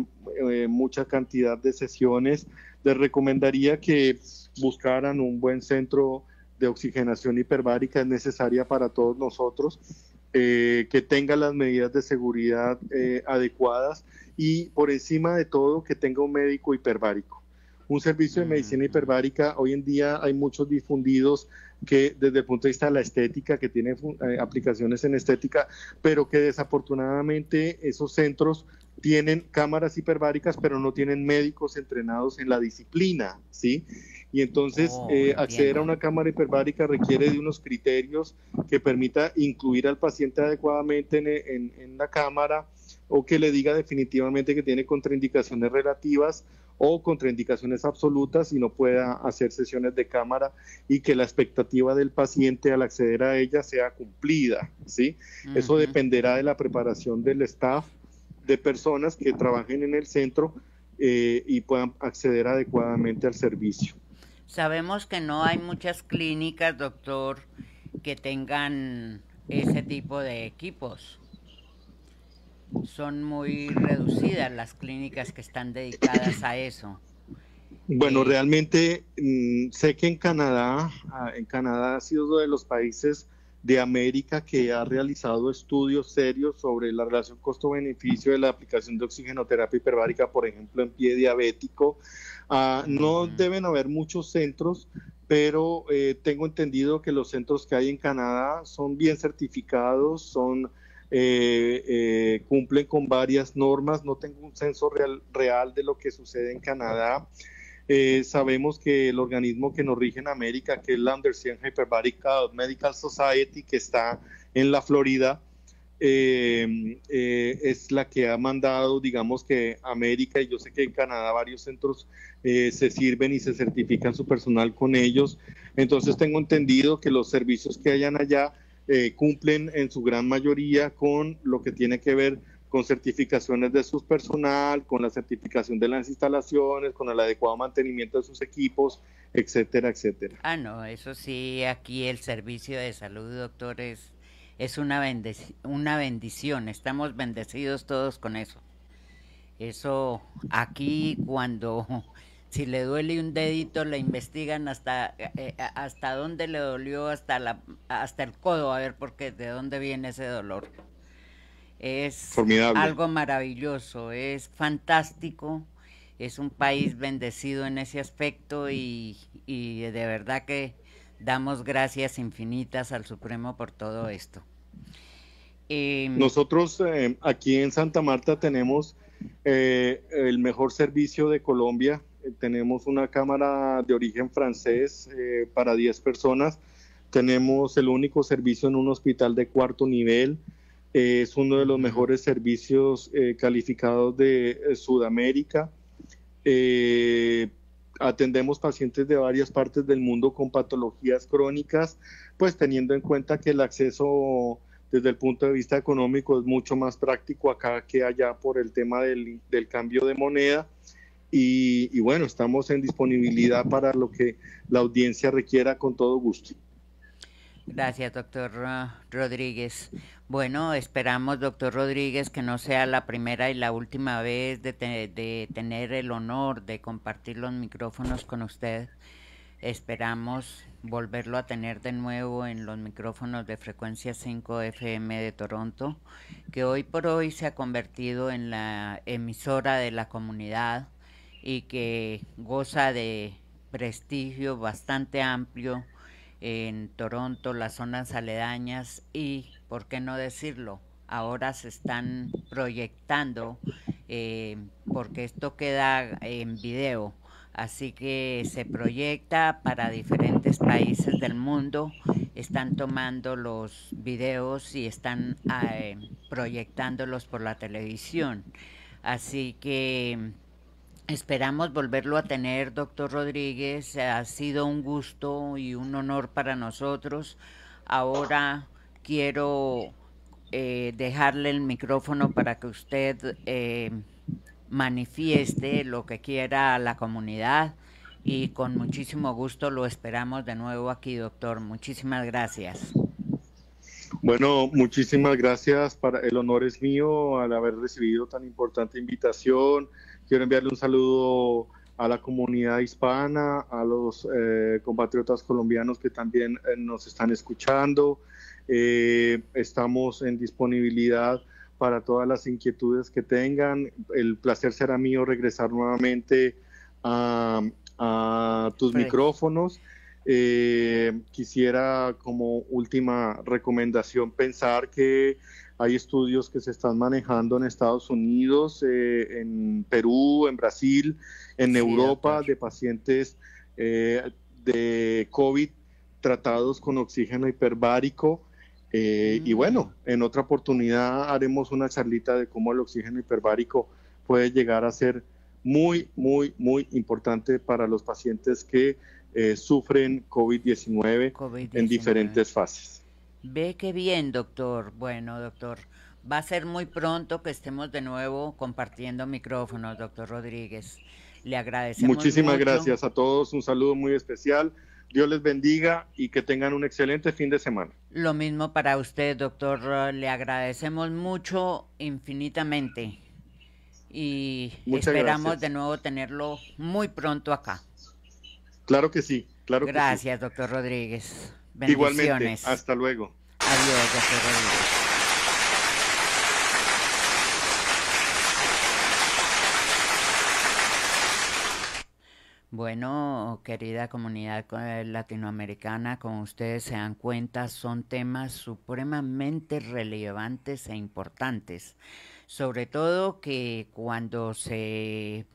eh, mucha cantidad de sesiones. Les recomendaría que buscaran un buen centro de oxigenación hiperbárica, es necesaria para todos nosotros. que tenga las medidas de seguridad adecuadas y por encima de todo que tenga un médico hiperbárico un servicio de mm. medicina hiperbárica. Hoy en día hay muchos difundidos que desde el punto de vista de la estética, que tienen eh, aplicaciones en estética, pero que desafortunadamente esos centros tienen cámaras hiperbáricas, pero no tienen médicos entrenados en la disciplina, ¿sí? Y entonces oh, eh, acceder a una cámara hiperbárica requiere de unos criterios que permita incluir al paciente adecuadamente en la cámara o que le diga definitivamente que tiene contraindicaciones relativas o contraindicaciones absolutas y no pueda hacer sesiones de cámara y que la expectativa del paciente al acceder a ella sea cumplida. ¿sí? Eso dependerá de la preparación del staff, de personas que trabajen en el centro eh, y puedan acceder adecuadamente al servicio. Sabemos que no hay muchas clínicas, doctor, que tengan ese tipo de equipos son muy reducidas las clínicas que están dedicadas a eso. Bueno, eh, realmente mm, sé que en Canadá, ah, en Canadá ha sido uno de los países de América que ha realizado estudios serios sobre la relación costo-beneficio de la aplicación de oxigenoterapia hiperbárica, por ejemplo, en pie diabético. Ah, no deben haber muchos centros, pero eh, tengo entendido que los centros que hay en Canadá son bien certificados, son eh, eh, cumplen con varias normas, no tengo un censo real, real de lo que sucede en Canadá. Eh, sabemos que el organismo que nos rige en América, que es la Anderson Hyperbaric Medical Society, que está en la Florida, eh, es la que ha mandado, digamos que América, y yo sé que en Canadá varios centros se sirven y se certifican su personal con ellos. Entonces tengo entendido que los servicios que hayan allá eh, cumplen en su gran mayoría con lo que tiene que ver con certificaciones de su personal, con la certificación de las instalaciones, con el adecuado mantenimiento de sus equipos, etcétera, etcétera. Ah, no, eso sí, aquí el servicio de salud, doctor, es, una, una bendición, estamos bendecidos todos con eso. Eso aquí cuando si le duele un dedito, le investigan hasta, eh, eh, hasta dónde le dolió, hasta, la, hasta el codo, a ver porque de dónde viene ese dolor. Es algo maravilloso, es fantástico, es un país bendecido en ese aspecto y, de verdad que damos gracias infinitas al Supremo por todo esto. Em, Nosotros eh, aquí en Santa Marta tenemos el mejor servicio de Colombia tenemos una cámara de origen francés eh, para 10 personas, tenemos el único servicio en un hospital de cuarto nivel, eh, es uno de los mejores servicios eh, calificados de Sudamérica. atendemos pacientes de varias partes del mundo con patologías crónicas, pues teniendo en cuenta que el acceso desde el punto de vista económico es mucho más práctico acá que allá por el tema del cambio de moneda y, bueno, estamos en disponibilidad para lo que la audiencia requiera con todo gusto. Gracias, doctor Rodríguez. Bueno, esperamos, doctor Rodríguez, que no sea la primera y la última vez de tener el honor de compartir los micrófonos con usted. Esperamos volverlo a tener de nuevo en los micrófonos de frecuencia 5 FM de Toronto, que hoy por hoy se ha convertido en la emisora de la comunidad y que goza de prestigio bastante amplio en Toronto, las zonas aledañas y, ¿por qué no decirlo? Ahora se están proyectando, eh, porque esto queda en video, así que se proyecta para diferentes países del mundo, están tomando los videos y están eh, proyectándolos por la televisión. Así que Esperamos volverlo a tener, doctor Rodríguez. Ha sido un gusto y un honor para nosotros. Ahora quiero eh, dejarle el micrófono para que usted eh, manifieste lo que quiera a la comunidad y con muchísimo gusto lo esperamos de nuevo aquí, doctor. Muchísimas gracias. Bueno, muchísimas gracias. Para, el honor es mío al haber recibido tan importante invitación. Quiero enviarle un saludo a la comunidad hispana, a los eh, compatriotas colombianos que también eh, nos están escuchando. Eh, estamos en disponibilidad para todas las inquietudes que tengan. El placer será mío regresar nuevamente a, tus pues. micrófonos. Eh, quisiera como última recomendación pensar que hay estudios que se están manejando en Estados Unidos, eh, en Perú, en Brasil, en Europa, de pacientes eh, de COVID tratados con oxígeno hiperbárico. Eh, Y mm. bueno, en otra oportunidad haremos una charlita de cómo el oxígeno hiperbárico puede llegar a ser muy, muy, muy importante para los pacientes que eh, sufren COVID-19 en diferentes fases. Ve que bien, doctor. Bueno, doctor, va a ser muy pronto que estemos de nuevo compartiendo micrófonos, doctor Rodríguez. Le agradecemos. Muchísimas gracias a todos. Un saludo muy especial. Dios les bendiga y que tengan un excelente fin de semana. Lo mismo para usted, doctor. Le agradecemos mucho, infinitamente. Y esperamos de nuevo tenerlo muy pronto acá. Claro que sí, claro Gracias, que sí. doctor Rodríguez. Igualmente, hasta luego. Adiós, doctor Rodríguez. Bueno, querida comunidad eh, latinoamericana, como ustedes se dan cuenta, son temas supremamente relevantes e importantes, sobre todo que cuando se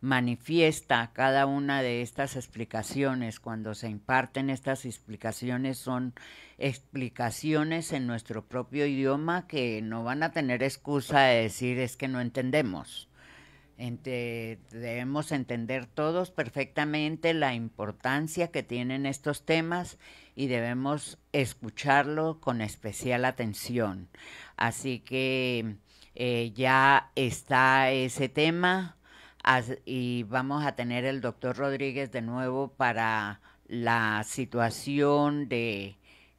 manifiesta cada una de estas explicaciones, cuando se imparten estas explicaciones, son explicaciones en nuestro propio idioma que no van a tener excusa de decir es que no entendemos. debemos entender todos perfectamente la importancia que tienen estos temas y debemos escucharlo con especial atención. Así que eh, ya está ese tema y vamos a tener el doctor Rodríguez de nuevo para la situación de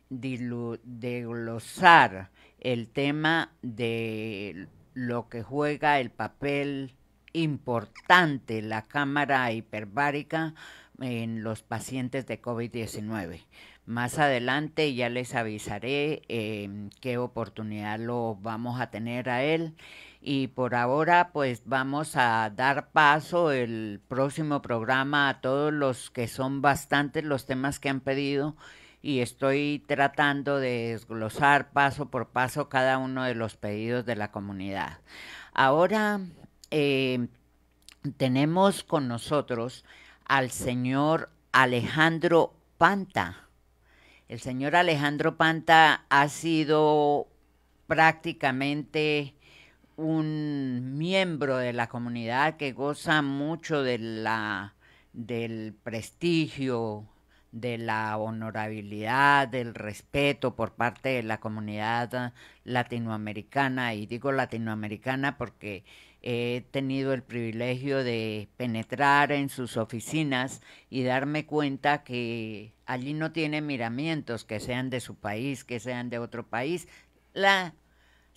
desglosar el tema de lo que juega el papel importante la cámara hiperbárica en los pacientes de COVID-19. Más adelante ya les avisaré eh, qué oportunidad lo vamos a tener a él y por ahora pues vamos a dar paso el próximo programa a todos los que son bastantes los temas que han pedido y estoy tratando de desglosar paso por paso cada uno de los pedidos de la comunidad. Ahora eh, tenemos con nosotros al señor Alejandro Panta. El señor Alejandro Panta ha sido prácticamente un miembro de la comunidad que goza mucho de la, del prestigio, de la honorabilidad, del respeto por parte de la comunidad latinoamericana, y digo latinoamericana porque he tenido el privilegio de penetrar en sus oficinas y darme cuenta que allí no tiene miramientos que sean de su país, que sean de otro país. La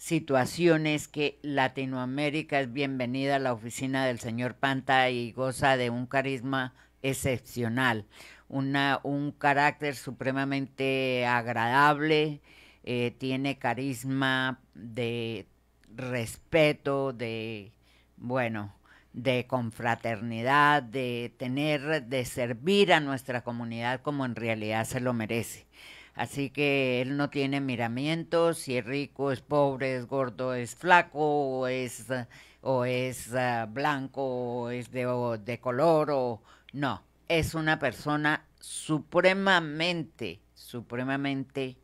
situaciones que Latinoamérica es bienvenida a la oficina del señor Panta y goza de un carisma excepcional, un carácter supremamente agradable, eh, tiene carisma de respeto, de, bueno, de confraternidad, de tener, de servir a nuestra comunidad como en realidad se lo merece. Así que él no tiene miramientos, si es rico, es pobre, es gordo, es flaco, o es, ah, o es ah, blanco, o es de, de color, o no. Es una persona supremamente, supremamente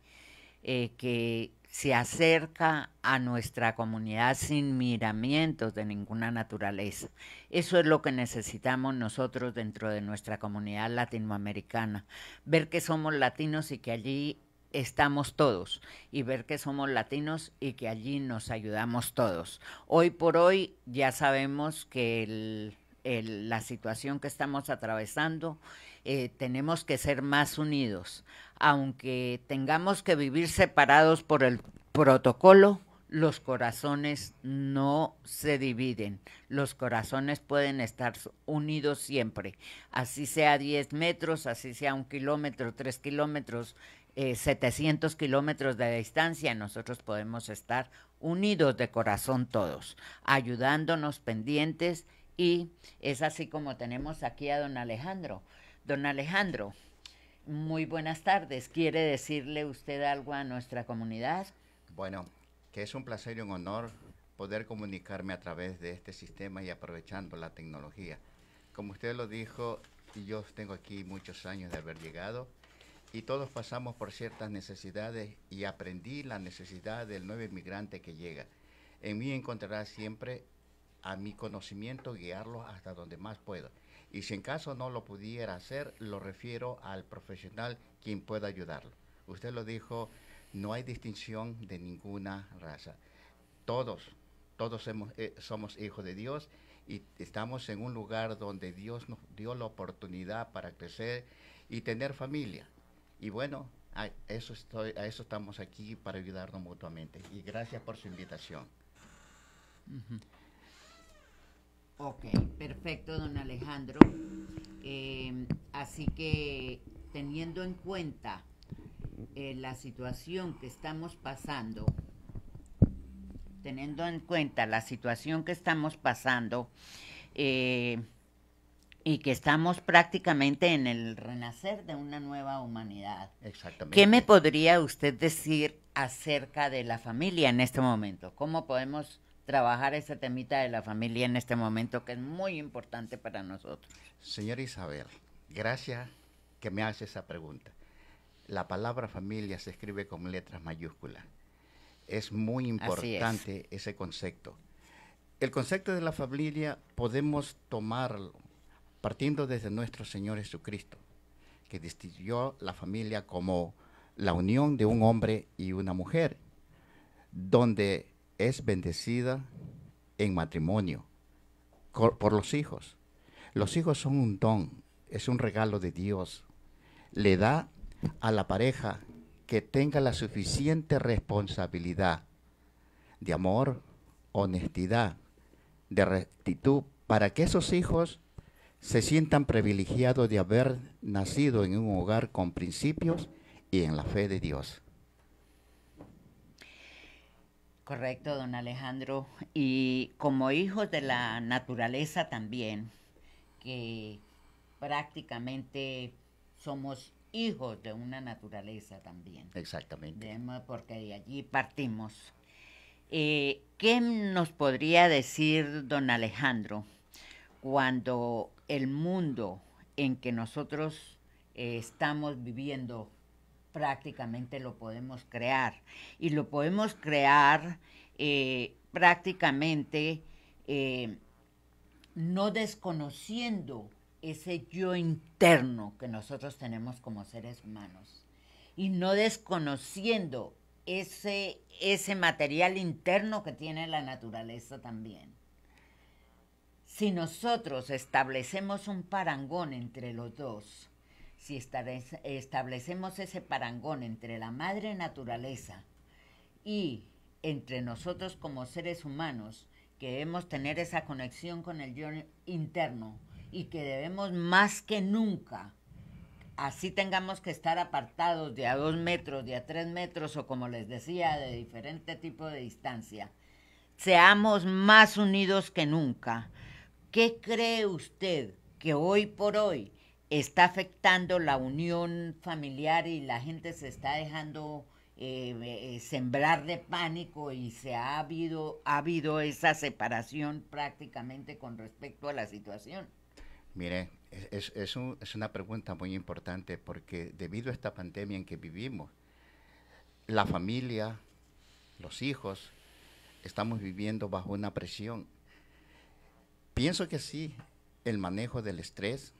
eh, que se acerca a nuestra comunidad sin miramientos de ninguna naturaleza. Eso es lo que necesitamos nosotros dentro de nuestra comunidad latinoamericana, ver que somos latinos y que allí estamos todos y ver que somos latinos y que allí nos ayudamos todos. Hoy por hoy ya sabemos que la situación que estamos atravesando, eh, tenemos que ser más unidos aunque tengamos que vivir separados por el protocolo, los corazones no se dividen, los corazones pueden estar unidos siempre, así sea 10 metros, así sea un kilómetro, tres kilómetros, eh, setecientos 700 kilómetros de distancia, nosotros podemos estar unidos de corazón todos, ayudándonos pendientes y es así como tenemos aquí a don Alejandro. Don Alejandro, muy buenas tardes. ¿Quiere decirle usted algo a nuestra comunidad? Bueno, que es un placer y un honor poder comunicarme a través de este sistema y aprovechando la tecnología. Como usted lo dijo, yo tengo aquí muchos años de haber llegado y todos pasamos por ciertas necesidades y aprendí la necesidad del nuevo inmigrante que llega. En mí encontrará siempre a mi conocimiento guiarlo hasta donde más puedo y si en caso no lo pudiera hacer, lo refiero al profesional quien pueda ayudarlo. Usted lo dijo, no hay distinción de ninguna raza. Todos, todos hemos, eh, somos hijos de Dios y estamos en un lugar donde Dios nos dio la oportunidad para crecer y tener familia. Y bueno, a eso, estoy, a eso estamos aquí para ayudarnos mutuamente. Y gracias por su invitación. Ok, perfecto, don Alejandro. Eh, así que teniendo en cuenta eh, la situación que estamos pasando, teniendo en cuenta la situación que estamos pasando eh, y que estamos prácticamente en el renacer de una nueva humanidad. Exactamente. ¿Qué me podría usted decir acerca de la familia en este momento? ¿Cómo podemos trabajar ese temita de la familia en este momento que es muy importante para nosotros. Señora Isabel, gracias que me hace esa pregunta. La palabra familia se escribe con letras mayúsculas. Es muy importante ese concepto. El concepto de la familia podemos tomarlo partiendo desde nuestro Señor Jesucristo, que distinguió la familia como la unión de un hombre y una mujer, donde es bendecida en matrimonio por los hijos. Los hijos son un don, es un regalo de Dios. Le da a la pareja que tenga la suficiente responsabilidad de amor, honestidad, de rectitud, para que esos hijos se sientan privilegiados de haber nacido en un hogar con principios y en la fe de Dios. Correcto, don Alejandro. Y como hijos de la naturaleza también, que prácticamente somos hijos de una naturaleza también. Exactamente. Porque de allí partimos. Eh, ¿Qué nos podría decir don Alejandro cuando el mundo en que nosotros eh, estamos viviendo prácticamente lo podemos crear. Y lo podemos crear eh, prácticamente eh, no desconociendo ese yo interno que nosotros tenemos como seres humanos y no desconociendo ese, ese material interno que tiene la naturaleza también. Si nosotros establecemos un parangón entre los dos, si establecemos ese parangón entre la madre naturaleza y entre nosotros como seres humanos, que debemos tener esa conexión con el yo interno y que debemos más que nunca, así tengamos que estar apartados de a dos metros, de a tres metros o como les decía, de diferente tipo de distancia, seamos más unidos que nunca. ¿Qué cree usted que hoy por hoy está afectando la unión familiar y la gente se está dejando eh, eh, sembrar de pánico y se ha habido, ha habido esa separación prácticamente con respecto a la situación. Mire, es, es una pregunta muy importante porque debido a esta pandemia en que vivimos, la familia, los hijos, estamos viviendo bajo una presión. Pienso que sí, el manejo del estrés,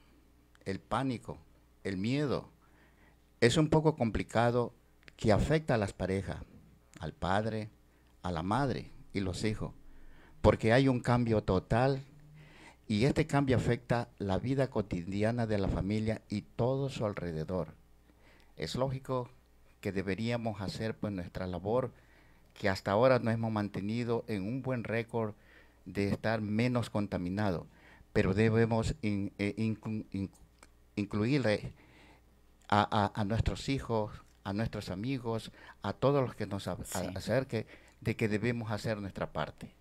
el pánico, el miedo. Es un poco complicado que afecta a las parejas, al padre, a la madre y los hijos, porque hay un cambio total y este cambio afecta la vida cotidiana de la familia y todo su alrededor. Es lógico que deberíamos hacer pues nuestra labor que hasta ahora no hemos mantenido en un buen récord de estar menos contaminado, pero debemos eh, incluirle a, nuestros hijos, a nuestros amigos, a todos los que nos acerquen, de que debemos hacer nuestra parte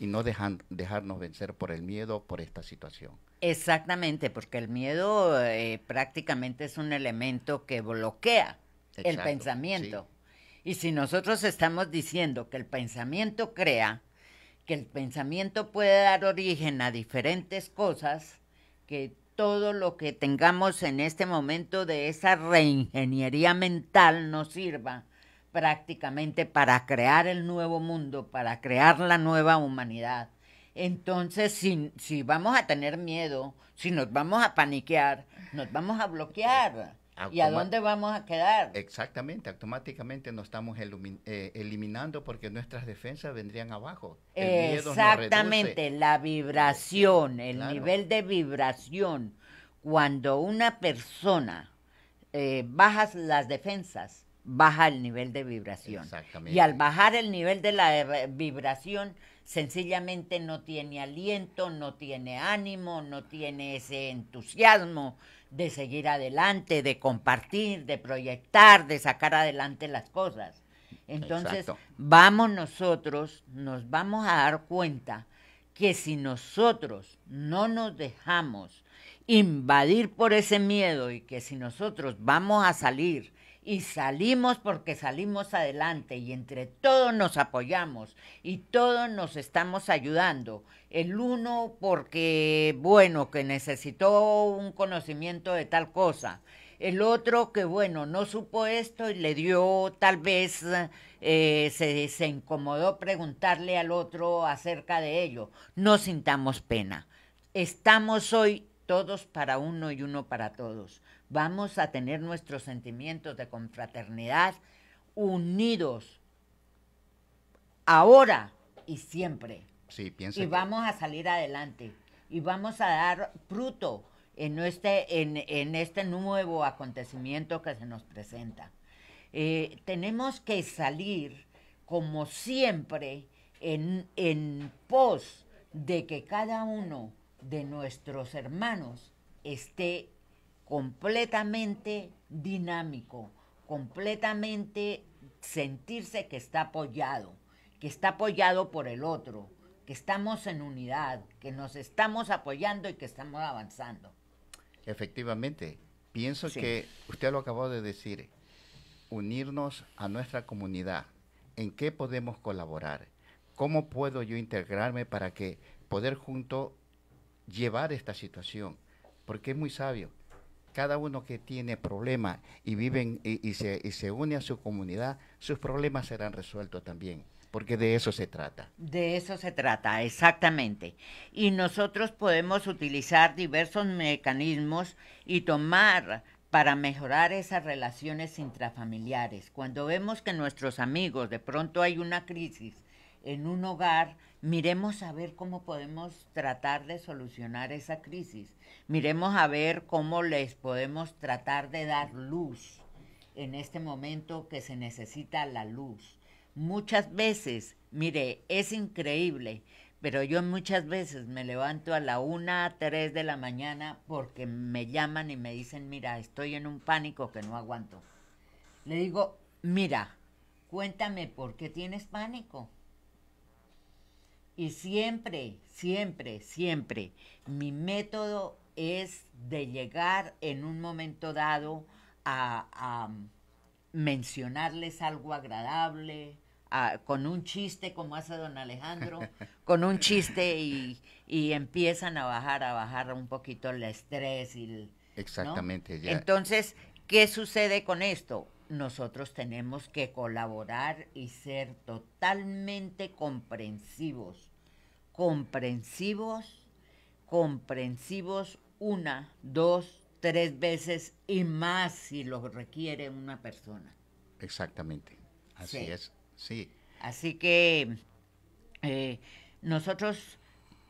y no dejarnos vencer por el miedo, por esta situación. Exactamente, porque el miedo eh, prácticamente es un elemento que bloquea el pensamiento. Y si nosotros estamos diciendo que el pensamiento crea, que el pensamiento puede dar origen a diferentes cosas, que todo lo que tengamos en este momento de esa reingeniería mental nos sirva prácticamente para crear el nuevo mundo, para crear la nueva humanidad. Entonces, si, vamos a tener miedo, si nos vamos a paniquear, nos vamos a bloquear. Ah, ¿Y a dónde vamos a quedar? Exactamente, automáticamente nos estamos eh, eliminando porque nuestras defensas vendrían abajo. Exactamente, la vibración, el nivel de vibración. Cuando una persona eh, baja las defensas, baja el nivel de vibración. Y al bajar el nivel de la vibración, sencillamente no tiene aliento, no tiene ánimo, no tiene ese entusiasmo, de seguir adelante, de compartir, de proyectar, de sacar adelante las cosas. Entonces, vamos nosotros, nos vamos a dar cuenta que si nosotros no nos dejamos invadir por ese miedo y que si nosotros vamos a salir y salimos porque salimos adelante y entre todos nos apoyamos y todos nos estamos ayudando. El uno porque, bueno, que necesitó un conocimiento de tal cosa. El otro que, bueno, no supo esto y le dio, tal vez eh, se, se incomodó preguntarle al otro acerca de ello. No sintamos pena. Estamos hoy todos para uno y uno para todos vamos a tener nuestros sentimientos de confraternidad unidos ahora y siempre. Sí, Y vamos a salir adelante y vamos a dar fruto en este, en, este nuevo acontecimiento que se nos presenta. Eh, tenemos que salir, como siempre, en, en pos de que cada uno de nuestros hermanos esté completamente dinámico, completamente sentirse que está apoyado, que está apoyado por el otro, que estamos en unidad, que nos estamos apoyando y que estamos avanzando. Efectivamente, pienso que usted lo acabó de decir, unirnos a nuestra comunidad, en qué podemos colaborar, cómo puedo yo integrarme para que poder junto llevar esta situación, porque es muy sabio cada uno que tiene problemas y viven y, se, y, se, une a su comunidad, sus problemas serán resueltos también, porque de eso se trata. De eso se trata, exactamente. Y nosotros podemos utilizar diversos mecanismos y tomar para mejorar esas relaciones intrafamiliares. Cuando vemos que nuestros amigos de pronto hay una crisis en un hogar, miremos a ver cómo podemos tratar de solucionar esa crisis, miremos a ver cómo les podemos tratar de dar luz en este momento que se necesita la luz. Muchas veces, mire, es increíble, pero yo muchas veces me levanto a la una, a tres de la mañana porque me llaman y me dicen, mira, estoy en un pánico que no aguanto. Le digo, mira, cuéntame por qué tienes pánico y siempre, siempre, siempre, mi método es de llegar en un momento dado a, mencionarles algo agradable, con un chiste como hace don Alejandro, con un chiste y, empiezan a bajar, a bajar un poquito el estrés. Y Exactamente. Ya. Entonces, ¿qué sucede con esto? nosotros tenemos que colaborar y ser totalmente comprensivos. Comprensivos, comprensivos una, dos, tres veces y más si lo requiere una persona. Exactamente, así es, sí. Así que eh, nosotros,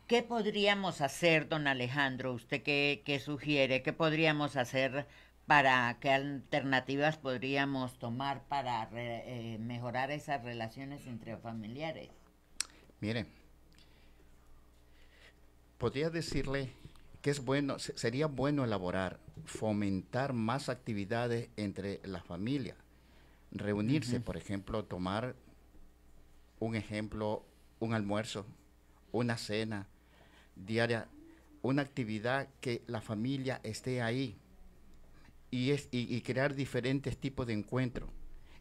¿qué podríamos hacer, don Alejandro? ¿Usted qué sugiere? ¿Qué podríamos hacer para qué alternativas podríamos tomar para eh, mejorar esas relaciones entre familiares. Mire, podría decirle que es bueno, sería bueno elaborar, fomentar más actividades entre la familia, reunirse, por ejemplo, tomar un ejemplo, un almuerzo, una cena diaria, una actividad que la familia esté ahí, y, es, y, crear diferentes tipos de encuentros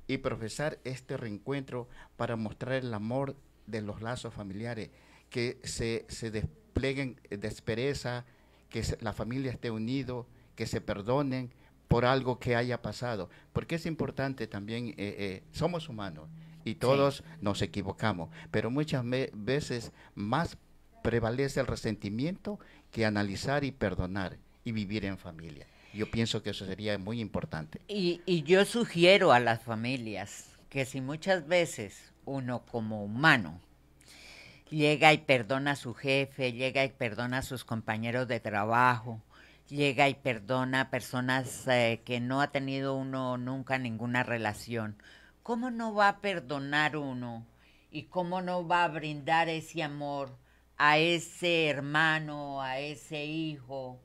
y profesar este reencuentro para mostrar el amor de los lazos familiares, que se, se desplieguen de espereza, que la familia esté unido, que se perdonen por algo que haya pasado, porque es importante también, eh, eh, somos humanos y todos nos equivocamos, pero muchas veces más prevalece el resentimiento que analizar y perdonar y vivir en familia. Yo pienso que eso sería muy importante. Y, y yo sugiero a las familias que si muchas veces uno como humano llega y perdona a su jefe, llega y perdona a sus compañeros de trabajo, llega y perdona a personas eh, que no ha tenido uno nunca ninguna relación. ¿Cómo no va a perdonar uno y cómo no va a brindar ese amor a ese hermano, a ese hijo,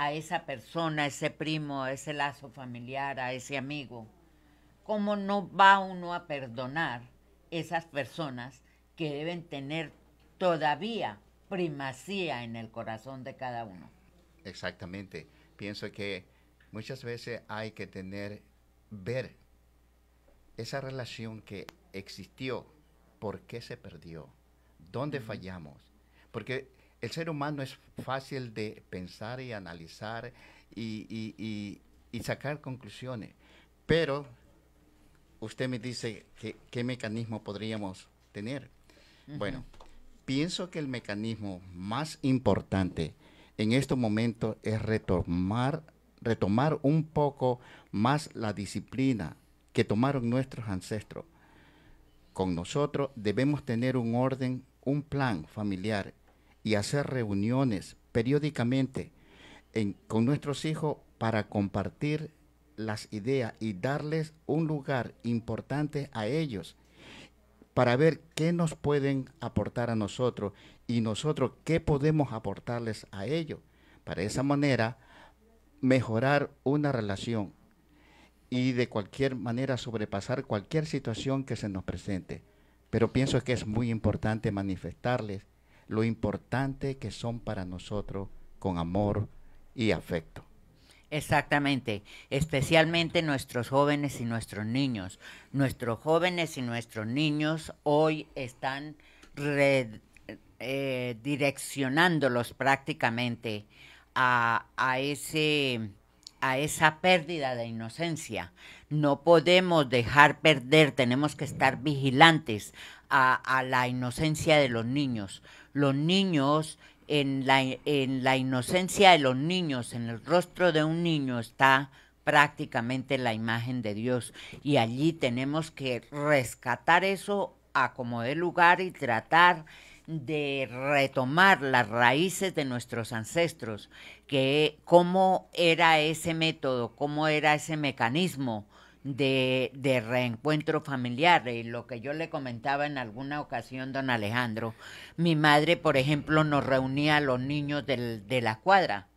a esa persona, a ese primo, a ese lazo familiar, a ese amigo, ¿cómo no va uno a perdonar esas personas que deben tener todavía primacía en el corazón de cada uno? Exactamente. Pienso que muchas veces hay que tener, ver esa relación que existió, por qué se perdió, dónde fallamos. Porque el ser humano es fácil de pensar y analizar y, sacar conclusiones, pero usted me dice qué mecanismo podríamos tener. Bueno, pienso que el mecanismo más importante en estos momentos es retomar, retomar un poco más la disciplina que tomaron nuestros ancestros. Con nosotros debemos tener un orden, un plan familiar y hacer reuniones periódicamente con nuestros hijos para compartir las ideas y darles un lugar importante a ellos para ver qué nos pueden aportar a nosotros y nosotros qué podemos aportarles a ellos. Para esa manera, mejorar una relación y de cualquier manera sobrepasar cualquier situación que se nos presente. Pero pienso que es muy importante manifestarles lo importante que son para nosotros con amor y afecto. Exactamente, especialmente nuestros jóvenes y nuestros niños. Nuestros jóvenes y nuestros niños hoy están redireccionándolos eh, prácticamente a, ese, a esa pérdida de inocencia. No podemos dejar perder, tenemos que estar vigilantes a la inocencia de los niños los niños, en la, inocencia de los niños, en el rostro de un niño está prácticamente la imagen de Dios. Y allí tenemos que rescatar eso a como de lugar y tratar de retomar las raíces de nuestros ancestros, que cómo era ese método, cómo era ese mecanismo de, de reencuentro familiar. Y lo que yo le comentaba en alguna ocasión, don Alejandro, mi madre, por ejemplo, nos reunía a los niños del, de la cuadra.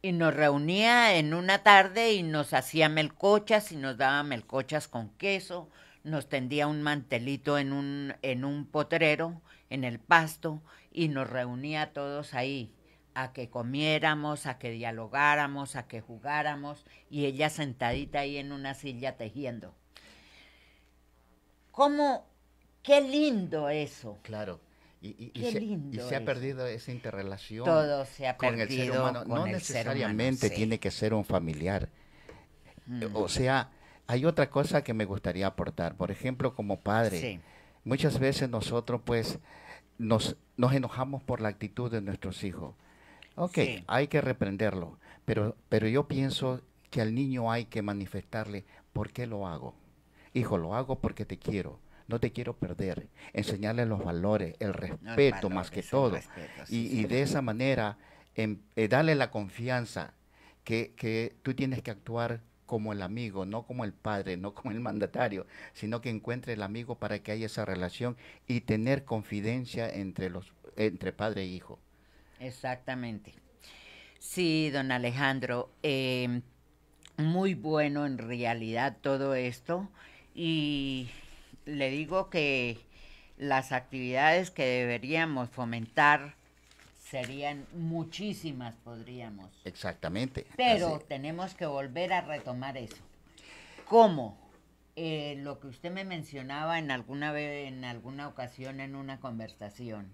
Y nos reunía en una tarde y nos hacía melcochas y nos daba melcochas con queso, nos tendía un mantelito en un, en un potrero, en el pasto, y nos reunía todos ahí a que comiéramos, a que dialogáramos, a que jugáramos, y ella sentadita ahí en una silla tejiendo. ¿Cómo? Qué lindo eso. Claro. Y, se, y se, ha perdido esa interrelación Todo se ha con el ser humano. no necesariamente tiene que ser un familiar. Eh, o mm. sea, hay otra cosa que me gustaría aportar. Por ejemplo, como padre, muchas veces nosotros pues nos, nos enojamos por la actitud de nuestros hijos. Ok, hay que reprenderlo, pero, pero yo pienso que al niño hay que manifestarle por qué lo hago. Hijo, lo hago porque te quiero, no te quiero perder. Enseñarle los valores, el respeto más que todo. y, de esa manera, en, em, eh, darle la confianza que, que tú tienes que actuar como el amigo, no como el padre, no como el mandatario, sino que encuentre el amigo para que haya esa relación y tener confidencia entre los entre padre e hijo. Exactamente. Sí, don Alejandro, em, muy bueno en realidad todo esto y le digo que las actividades que deberíamos fomentar serían muchísimas, podríamos. Exactamente. Pero tenemos que volver a retomar eso. ¿Cómo? Eh, lo que usted me mencionaba en alguna vez, en alguna ocasión en una conversación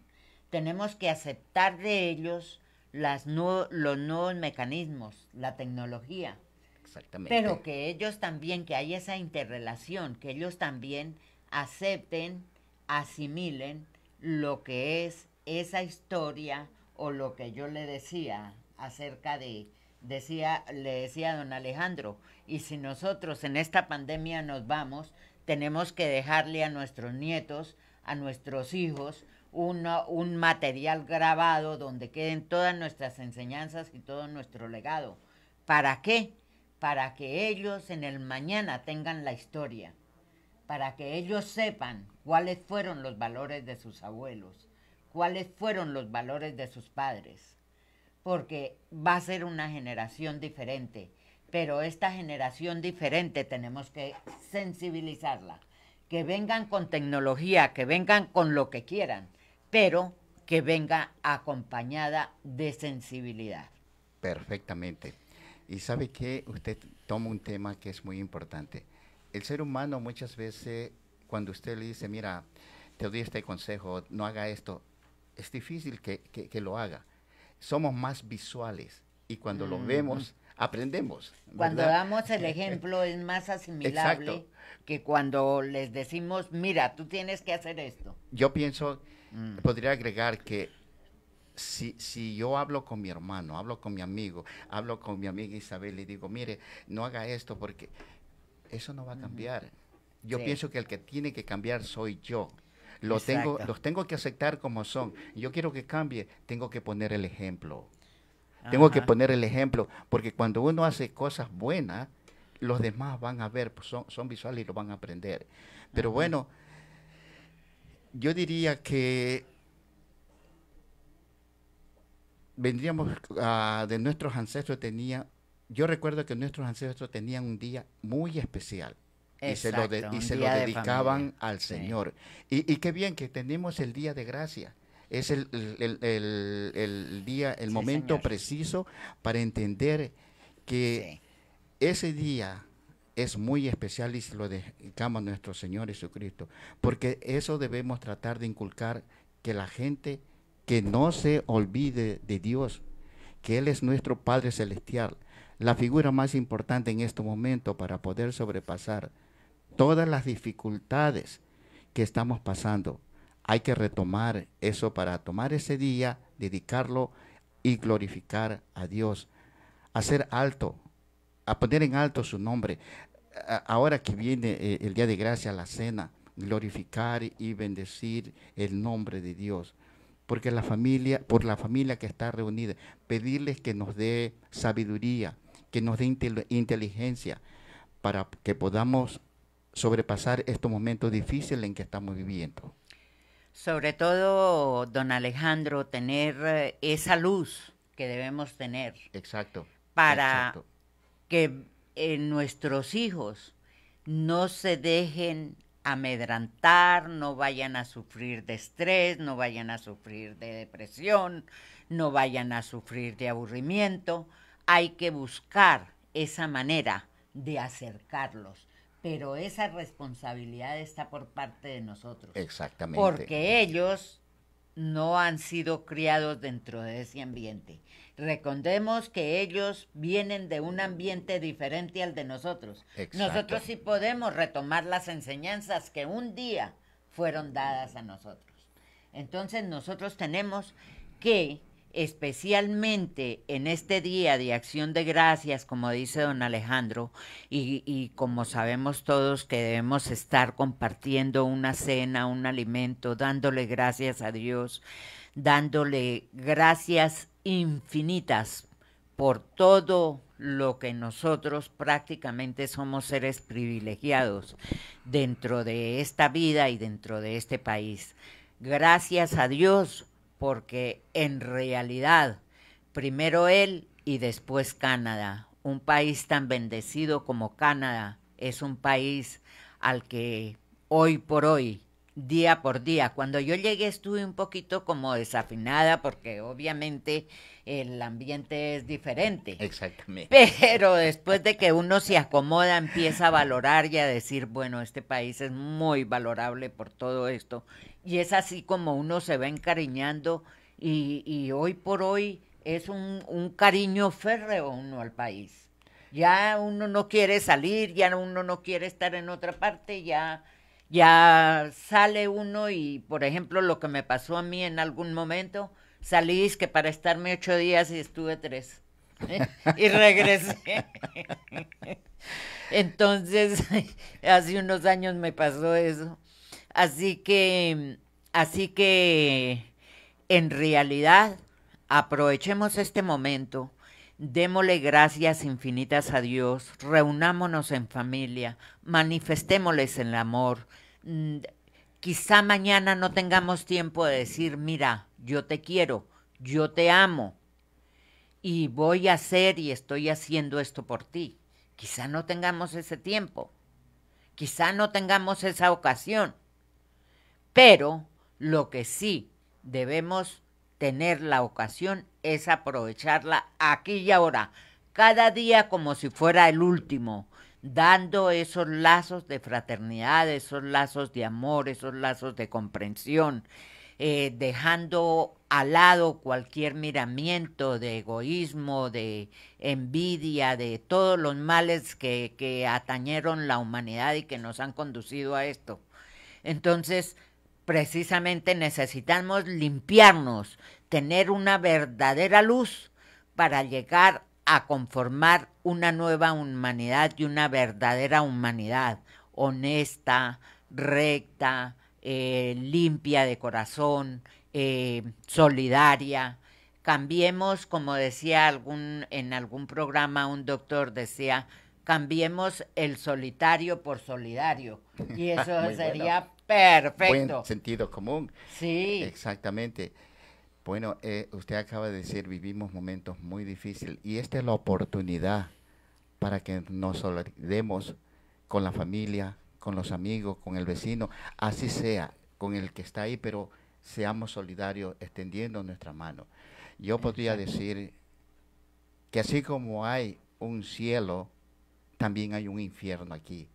tenemos que aceptar de ellos las los nuevos mecanismos, la tecnología. Exactamente. Pero que ellos también, que hay esa interrelación, que ellos también acepten, asimilen lo que es esa historia o lo que yo le decía acerca de, decía, le decía a don Alejandro, y si nosotros en esta pandemia nos vamos, tenemos que dejarle a nuestros nietos, a nuestros hijos, un material grabado donde queden todas nuestras enseñanzas y todo nuestro legado. ¿Para qué? Para que ellos en el mañana tengan la historia, para que ellos sepan cuáles fueron los valores de sus abuelos, cuáles fueron los valores de sus padres, porque va a ser una generación diferente, pero esta generación diferente tenemos que sensibilizarla, que vengan con tecnología, que vengan con lo que quieran, pero que venga acompañada de sensibilidad. Perfectamente. Y sabe que usted toma un tema que es muy importante. El ser humano muchas veces, cuando usted le dice, mira, te doy este consejo, no haga esto, es difícil que, lo haga. Somos más visuales y cuando lo vemos, aprendemos. Cuando damos el eh, eh, ejemplo es más asimilable que cuando les decimos, mira, tú tienes que hacer esto. Yo pienso Mm. Podría agregar que si, yo hablo con mi hermano, hablo con mi amigo, hablo con mi amiga Isabel y digo, mire, no haga esto porque eso no va a cambiar. Yo pienso que el que tiene que cambiar soy yo. Lo tengo, los tengo que aceptar como son. Yo quiero que cambie, tengo que poner el ejemplo. Tengo que poner el ejemplo, porque cuando uno hace cosas buenas, los demás van a ver, pues, son, son visuales y lo van a aprender. Pero bueno, yo diría que vendríamos de nuestros ancestros tenía yo recuerdo que nuestros ancestros tenían un día muy especial y se lo, y se lo dedicaban al Señor y, y, qué bien que tenemos el día de gracia es el, el, el, el día el momento preciso para entender que ese día es muy especial y lo dedicamos a nuestro Señor Jesucristo, porque eso debemos tratar de inculcar que la gente que no se olvide de Dios, que Él es nuestro Padre Celestial, la figura más importante en este momento para poder sobrepasar todas las dificultades que estamos pasando. Hay que retomar eso para tomar ese día, dedicarlo y glorificar a Dios. Hacer alto, a poner en alto su nombre. ahora que viene eh, el Día de Gracia, la cena, glorificar y bendecir el nombre de Dios. Porque la familia, por la familia que está reunida, pedirles que nos dé sabiduría, que nos dé inteligencia, para que podamos sobrepasar estos momentos difíciles en que estamos viviendo. Sobre todo, don Alejandro, tener eh, esa luz que debemos tener. Exacto. Para que eh, nuestros hijos no se dejen amedrantar, no vayan a sufrir de estrés, no vayan a sufrir de depresión, no vayan a sufrir de aburrimiento. Hay que buscar esa manera de acercarlos. Pero esa responsabilidad está por parte de nosotros. Exactamente. Porque ellos no han sido criados dentro de ese ambiente. Recordemos que ellos vienen de un ambiente diferente al de nosotros. Nosotros sí podemos retomar las enseñanzas que un día fueron dadas a nosotros. Entonces nosotros tenemos que especialmente en este día de acción de gracias, como dice don Alejandro, y, como sabemos todos que debemos estar compartiendo una cena, un alimento, dándole gracias a Dios, dándole gracias infinitas por todo lo que nosotros prácticamente somos seres privilegiados dentro de esta vida y dentro de este país. Gracias a Dios porque en realidad, primero él y después Canadá. Un país tan bendecido como Canadá es un país al que hoy por hoy, día por día, cuando yo llegué estuve un poquito como desafinada porque obviamente el ambiente es diferente. Exactamente. Pero después de que uno se acomoda, empieza a valorar y a decir, bueno, este país es muy valorable por todo esto y es así como uno se va encariñando y, hoy por hoy es un, un, cariño férreo uno al país. Ya uno no quiere salir, ya uno no quiere estar en otra parte, ya, ya sale uno y, por ejemplo, lo que me pasó a mí en algún momento, salí que para estarme ocho días y estuve tres. y regresé. Entonces, hace unos años me pasó eso. Así que, así que, en realidad, aprovechemos este momento, démosle gracias infinitas a Dios, reunámonos en familia, manifestémosles el amor. Mm, quizá mañana no tengamos tiempo de decir, mira, yo te quiero, yo te amo y voy a hacer y estoy haciendo esto por ti. Quizá no tengamos ese tiempo, quizá no tengamos esa ocasión pero lo que sí debemos tener la ocasión es aprovecharla aquí y ahora, cada día como si fuera el último, dando esos lazos de fraternidad, esos lazos de amor, esos lazos de comprensión, eh, dejando al lado cualquier miramiento de egoísmo, de envidia, de todos los males que, que atañeron la humanidad y que nos han conducido a esto. Entonces, precisamente necesitamos limpiarnos, tener una verdadera luz para llegar a conformar una nueva humanidad y una verdadera humanidad, honesta, recta, eh, limpia de corazón, eh, solidaria. Cambiemos, como decía algún, en algún programa un doctor decía, cambiemos el solitario por solidario. Y eso sería Perfecto. sentido común. Sí. Exactamente. Bueno, eh, usted acaba de decir, vivimos momentos muy difíciles y esta es la oportunidad para que nos solidemos con la familia, con los amigos, con el vecino, así sea, con el que está ahí, pero seamos solidarios extendiendo nuestra mano. Yo podría decir que así como hay un cielo, también hay un infierno aquí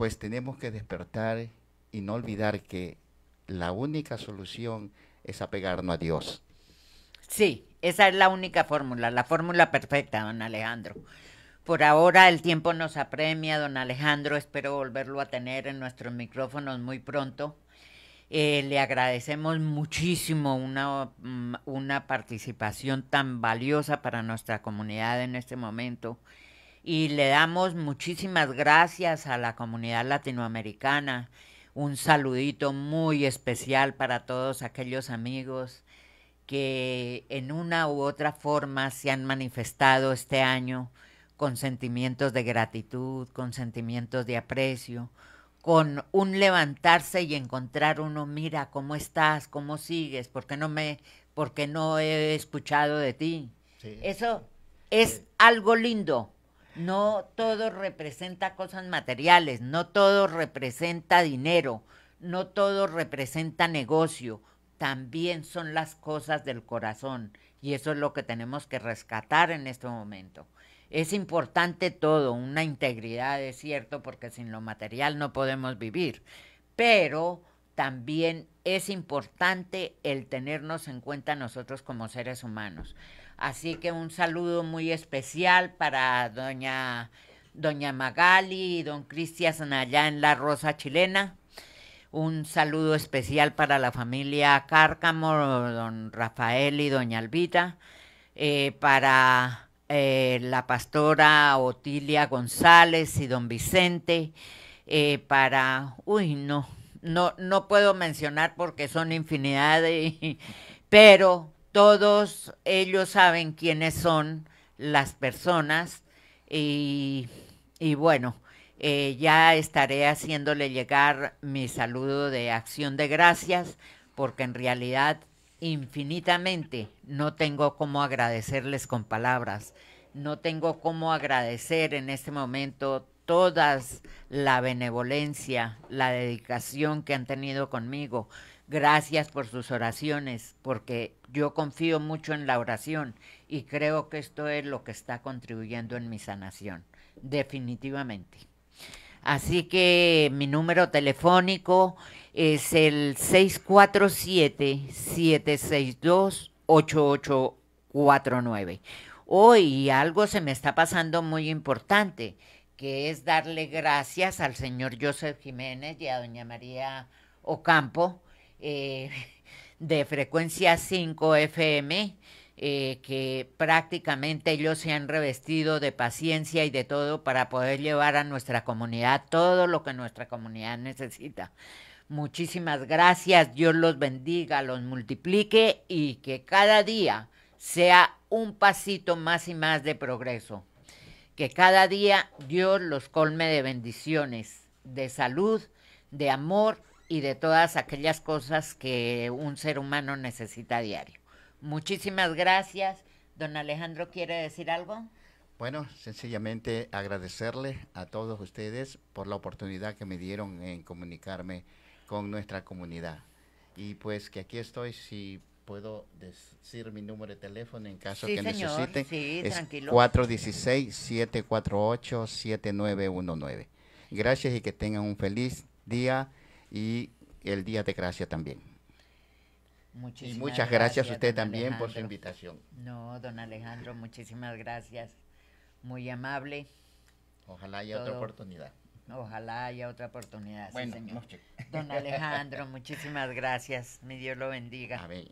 pues tenemos que despertar y no olvidar que la única solución es apegarnos a Dios. Sí, esa es la única fórmula, la fórmula perfecta, don Alejandro. Por ahora el tiempo nos apremia, don Alejandro. Espero volverlo a tener en nuestros micrófonos muy pronto. Eh, le agradecemos muchísimo una, mm, una participación tan valiosa para nuestra comunidad en este momento y le damos muchísimas gracias a la comunidad latinoamericana. Un saludito muy especial para todos aquellos amigos que en una u otra forma se han manifestado este año con sentimientos de gratitud, con sentimientos de aprecio, con un levantarse y encontrar uno, mira, ¿cómo estás? ¿Cómo sigues? ¿Por qué no me porque no he escuchado de ti? Eso es algo lindo no todo representa cosas materiales, no todo representa dinero, no todo representa negocio, también son las cosas del corazón y eso es lo que tenemos que rescatar en este momento. Es importante todo, una integridad es cierto, porque sin lo material no podemos vivir, pero también es importante el tenernos en cuenta nosotros como seres humanos. Así que un saludo muy especial para doña, doña Magali y don Cristian allá en La Rosa Chilena. Un saludo especial para la familia Cárcamo, don Rafael y doña Albita. Eh, para eh, la pastora Otilia González y don Vicente, eh, para, uy, no, no, no puedo mencionar porque son infinidad, pero todos ellos saben quiénes son las personas y, bueno, eh, ya estaré haciéndole llegar mi saludo de acción de gracias porque en realidad infinitamente no tengo cómo agradecerles con palabras, no tengo cómo agradecer en este momento todas la benevolencia, la dedicación que han tenido conmigo. Gracias por sus oraciones, porque yo confío mucho en la oración y creo que esto es lo que está contribuyendo en mi sanación, definitivamente. Así que mi número telefónico es el 647-762-8849. Hoy algo se me está pasando muy importante, que es darle gracias al señor Joseph Jiménez y a doña María Ocampo eh, de frecuencia 5 FM, eh, que prácticamente ellos se han revestido de paciencia y de todo para poder llevar a nuestra comunidad todo lo que nuestra comunidad necesita. Muchísimas gracias, Dios los bendiga, los multiplique y que cada día sea un pasito más y más de progreso. Que cada día Dios los colme de bendiciones, de salud, de amor y de todas aquellas cosas que un ser humano necesita a diario. Muchísimas gracias. Don Alejandro, ¿quiere decir algo? Bueno, sencillamente agradecerle a todos ustedes por la oportunidad que me dieron en comunicarme con nuestra comunidad. Y pues que aquí estoy si puedo decir mi número de teléfono en caso sí, que señor, necesiten. Sí, es 416-748-7919. Gracias y que tengan un feliz día y el Día de Gracia también. Muchísimas y muchas gracias, a usted también por su invitación. No, don Alejandro, muchísimas gracias. Muy amable. Ojalá haya otra oportunidad. Ojalá haya otra oportunidad. Don Alejandro, muchísimas gracias. Mi Dios lo bendiga. Amén.